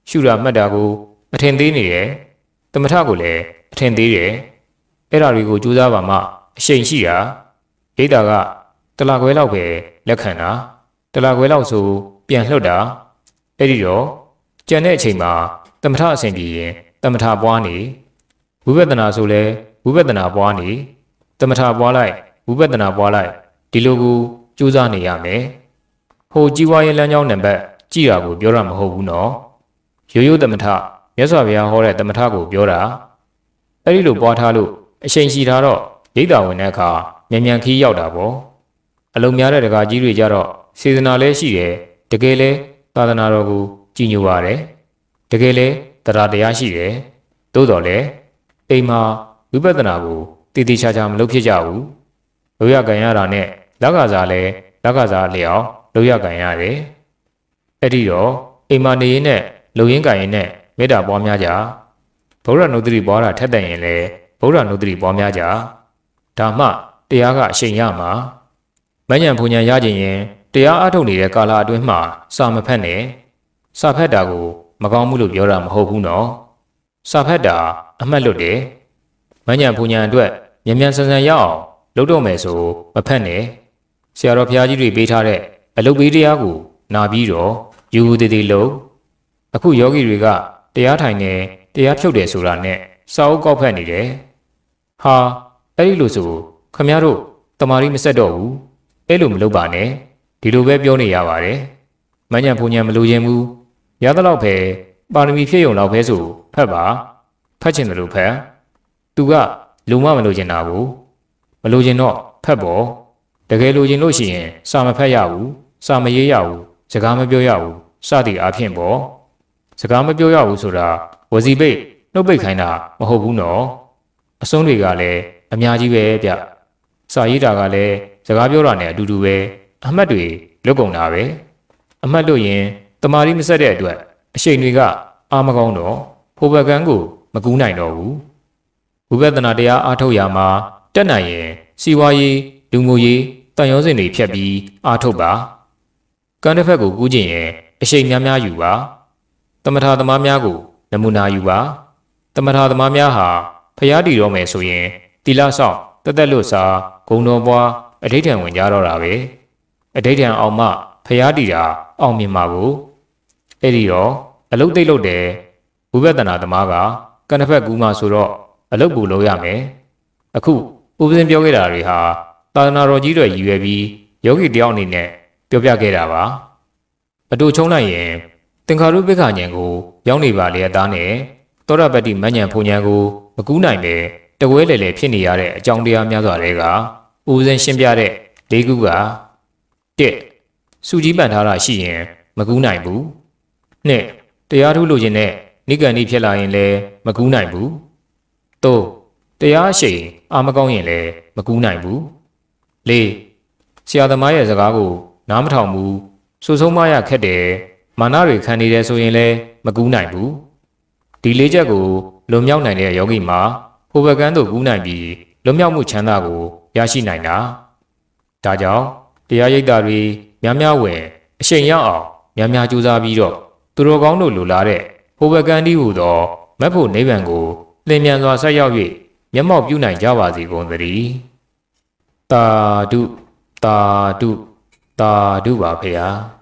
ရှုတာမှတ်တာကိုအထင်သေးနေတယ်တမထကိုလည်းအထင်သေးတယ်အဲ့ဓာတွေကိုစူးစမ်းပါမှအရှိန်ရှိတာဒိတာကတလာခွဲလောက်ပဲလက်ခံတာတလာခွဲလောက်ဆိုပြန်လှုပ်တာအဲ့ဒီတော့ကြံတဲ့အချိန်မှာတမထအဆင်ပြေရင်တမထပွားနေဝိပဿနာဆိုလဲဝိပဿနာပွားနေတမထပွားလိုက်ဝိပဿနာပွားလိုက်ဒီလိုကိုကြိုးစားနေရမယ်ဟိုကြီးဝါရေးလမ်းကြောင်းနံပါတ်ကြည့်တာကိုပြောရမဟုတ်ဘူးနော်ရိုးရိုးတမထမြတ်စွာဘုရားဟောတဲ့တမထကိုပြောတာအဲ့ဒီလိုပွားထားလို့အချိန်ရှိတာတော့ဒိဋ္ဌာဝင်တဲ့အခါမြန်မြန်ခီးရောက်တာပေါ့အလုံးများတဲ့ဒကာကြီးတွေကြတော့စေတနာလည်းရှိတယ်တကယ်လဲသာသနာတော်ကို ကြည်ညိုပါတယ်တကယ်လဲတရားတရားရှိတယ်သို့တော်လည်းအိမ်မှာဝိပဿနာကိုတည်တည်ချာချာမလုပ်ဖြစ်ကြဘူးလောရကံရတာနဲ့လက္ခဏာလည်းလက္ခဏာလျောက်လောရကံရတယ်အဲ့ဒီတော့အိမ်မှာနေရင်နဲ့လုံရင်းကံရင်နဲ့မေတ္တာပွားများကြဗုဒ္ဓနုဒတိပွားတာထက်တဲ့ရင်လည်းဗုဒ္ဓနုဒတိပွားများကြဒါမှတရားကအရှိန်ရမှာမညံဖုန်ညာရခြင်းရင်တရားအထုတ်နေတဲ့ကာလအတွင်းမှာ စာမဖက်နဲ့စာဖက်တာကိုမကောင်းဘူးလို့ပြောတာမဟုတ်ဘူးနော် စာဖက်တာ အမှတ်လွတ်တယ်မညံဖုန်ညာအတွက်မြန်မြန်ဆန်ဆန်ရအောင်လုပ်တော့မယ်ဆို မဖက်နဲ့ဆရာတော်ဘုရားကြီးတွေပေးထားတဲ့အလုပ်ပေးတရားကို နာပြီးတော့ယူသေးသေးလုပ်အခုယောဂီတွေကတရားထိုင်တယ်တရားဖြုတ်တယ်ဆိုတာနဲ့စာအုပ်ကောက်ဖက်နေတယ်။ဟာအဲ့ဒီလိုဆိုခမရတို့တမာရီမဆက်တော့ဘူး။အဲ့လိုမလုပ်ပါနဲ့။ဒီလိုပဲပြောနေရပါတယ်။မညံဖုန်ညံမလိုချင်ဘူး။ရသလောက်ပဲပါရမီဖြည့်ုံလောက်ပဲဆိုဖတ်ပါ။ဖတ်ချင်တယ်လို့ဖတ်။ तू ကလုံမမလိုချင်တာဘူး။မလိုချင်တော့ဖတ်ပေါ့။တကယ်လိုချင်လို့ရှိရင် စာမဖတ်ရဘူး။စာမရေးရဘူး။စကားမပြောရဘူး။စသည်အားဖြင့်ပေါ့။စကားမပြောရဘူးဆိုတာဝစီပိတ်နှုတ်ပိတ်ခိုင်းတာမဟုတ်ဘူးနော်အစွန်းတွေကလည်းအများကြီးပဲဗျစာရေးတာကလည်းစကားပြောတာနဲ့အတူတူပဲအမှတ်တွေလွတ်ကုန်တာပဲအမှတ်လို့ရင်တမာရီမဆက်တဲ့အတွက်အရှိန်တွေက အာမကောင်းတော့ဖိုဘကန်ကို မကူးနိုင်တော့ဘူးဝိပဿနာတရားအားထုတ်ရမှာတက်နိုင်ရင်စီဝါရေးလူမှုရေးတန်ရုံးစင်တွေဖြတ်ပြီးအားထုတ်ပါကန်တစ်ဖက်ကိုကူးကျင်ရင်အရှိန်များများယူပါတမထာသမားများကိုနမူနာယူပါတမထာသမားများဟာဖျားတည်တော့မယ်ဆိုရင်တီလာဆောင်တသက်လွတ်စာဂုံတော်ပွားအဋိဋ္ဌံဝင်ကြတော့တာပဲအဋိဋ္ဌံအောင်မှဖျားတည်တာအောင်မြင်မှာကိုအဲ့ဒီတော့အလုတ်သိမ့်လို့တယ်ဝိပဿနာသမားကကနှစ်ဖက်ကူးမှဆိုတော့အလုတ်ပူလို့ရမယ်အခုဥပဇင်းပြောခဲ့တာတွေဟာသာသနာတော်ကြီးတွေရည်ရွယ်ပြီးယောဂီတယောက်အနေနဲ့ပြောပြခဲ့တာပါအတူချုံလိုက်ရင်သင်္ခါရုပ္ပခဉဏ်ကိုရောက်နေပါလေအသားနဲ့သောရပတ္တိမဉဏ်ဖုန်ဉဏ်ကိုမကူးနိုင်ပဲတကွဲလေလေဖြစ်နေရတဲ့အကြောင်းတရားများစွာတွေကဥစဉ်ရှင်းပြတဲ့၄ခုက၁စုကြီးပန်ထားတာရှိရင်မကူးနိုင်ဘူး၂တရားထုလို့ခြင်းနဲ့နိဂန္ဒီဖြစ်လာရင်လည်းမကူးနိုင်ဘူး၃တရားရှိအာမကောင်းရင်လည်းမကူးနိုင်ဘူး၄ဆရာသမားရဲ့စကားကိုနားမထောင်ဘူးစူဆုံးမရခက်တယ်မာနတွေခံနေတယ်ဆိုရင်လည်းမကူးနိုင်ဘူးဒီလေးချက်ကိုလွန်မြောက်နိုင်တဲ့ယောဂီမှာဟိုဘကန်းသို့ကူးနိုင်ပြီးလွန်မြောက်မှုချမ်းသာကိုရရှိနိုင်တာဒါကြောင့်တရားရိပ်တာတွေများများဝင်အရှိန်ရအောင်များများကြိုးစားပြီးတော့သူတော်ကောင်းတို့လိုလားတဲ့ဟိုဘကန်းဒီဟူသောမက်ဖို့နိဗ္ဗာန်ကိုလင်မြန်စွာဆက်ရောက်၍မျက်မှောက်ပြုနိုင်ကြပါစေကုန်သတည်းတာဓုတာဓုတာဓုပါဖေဟာ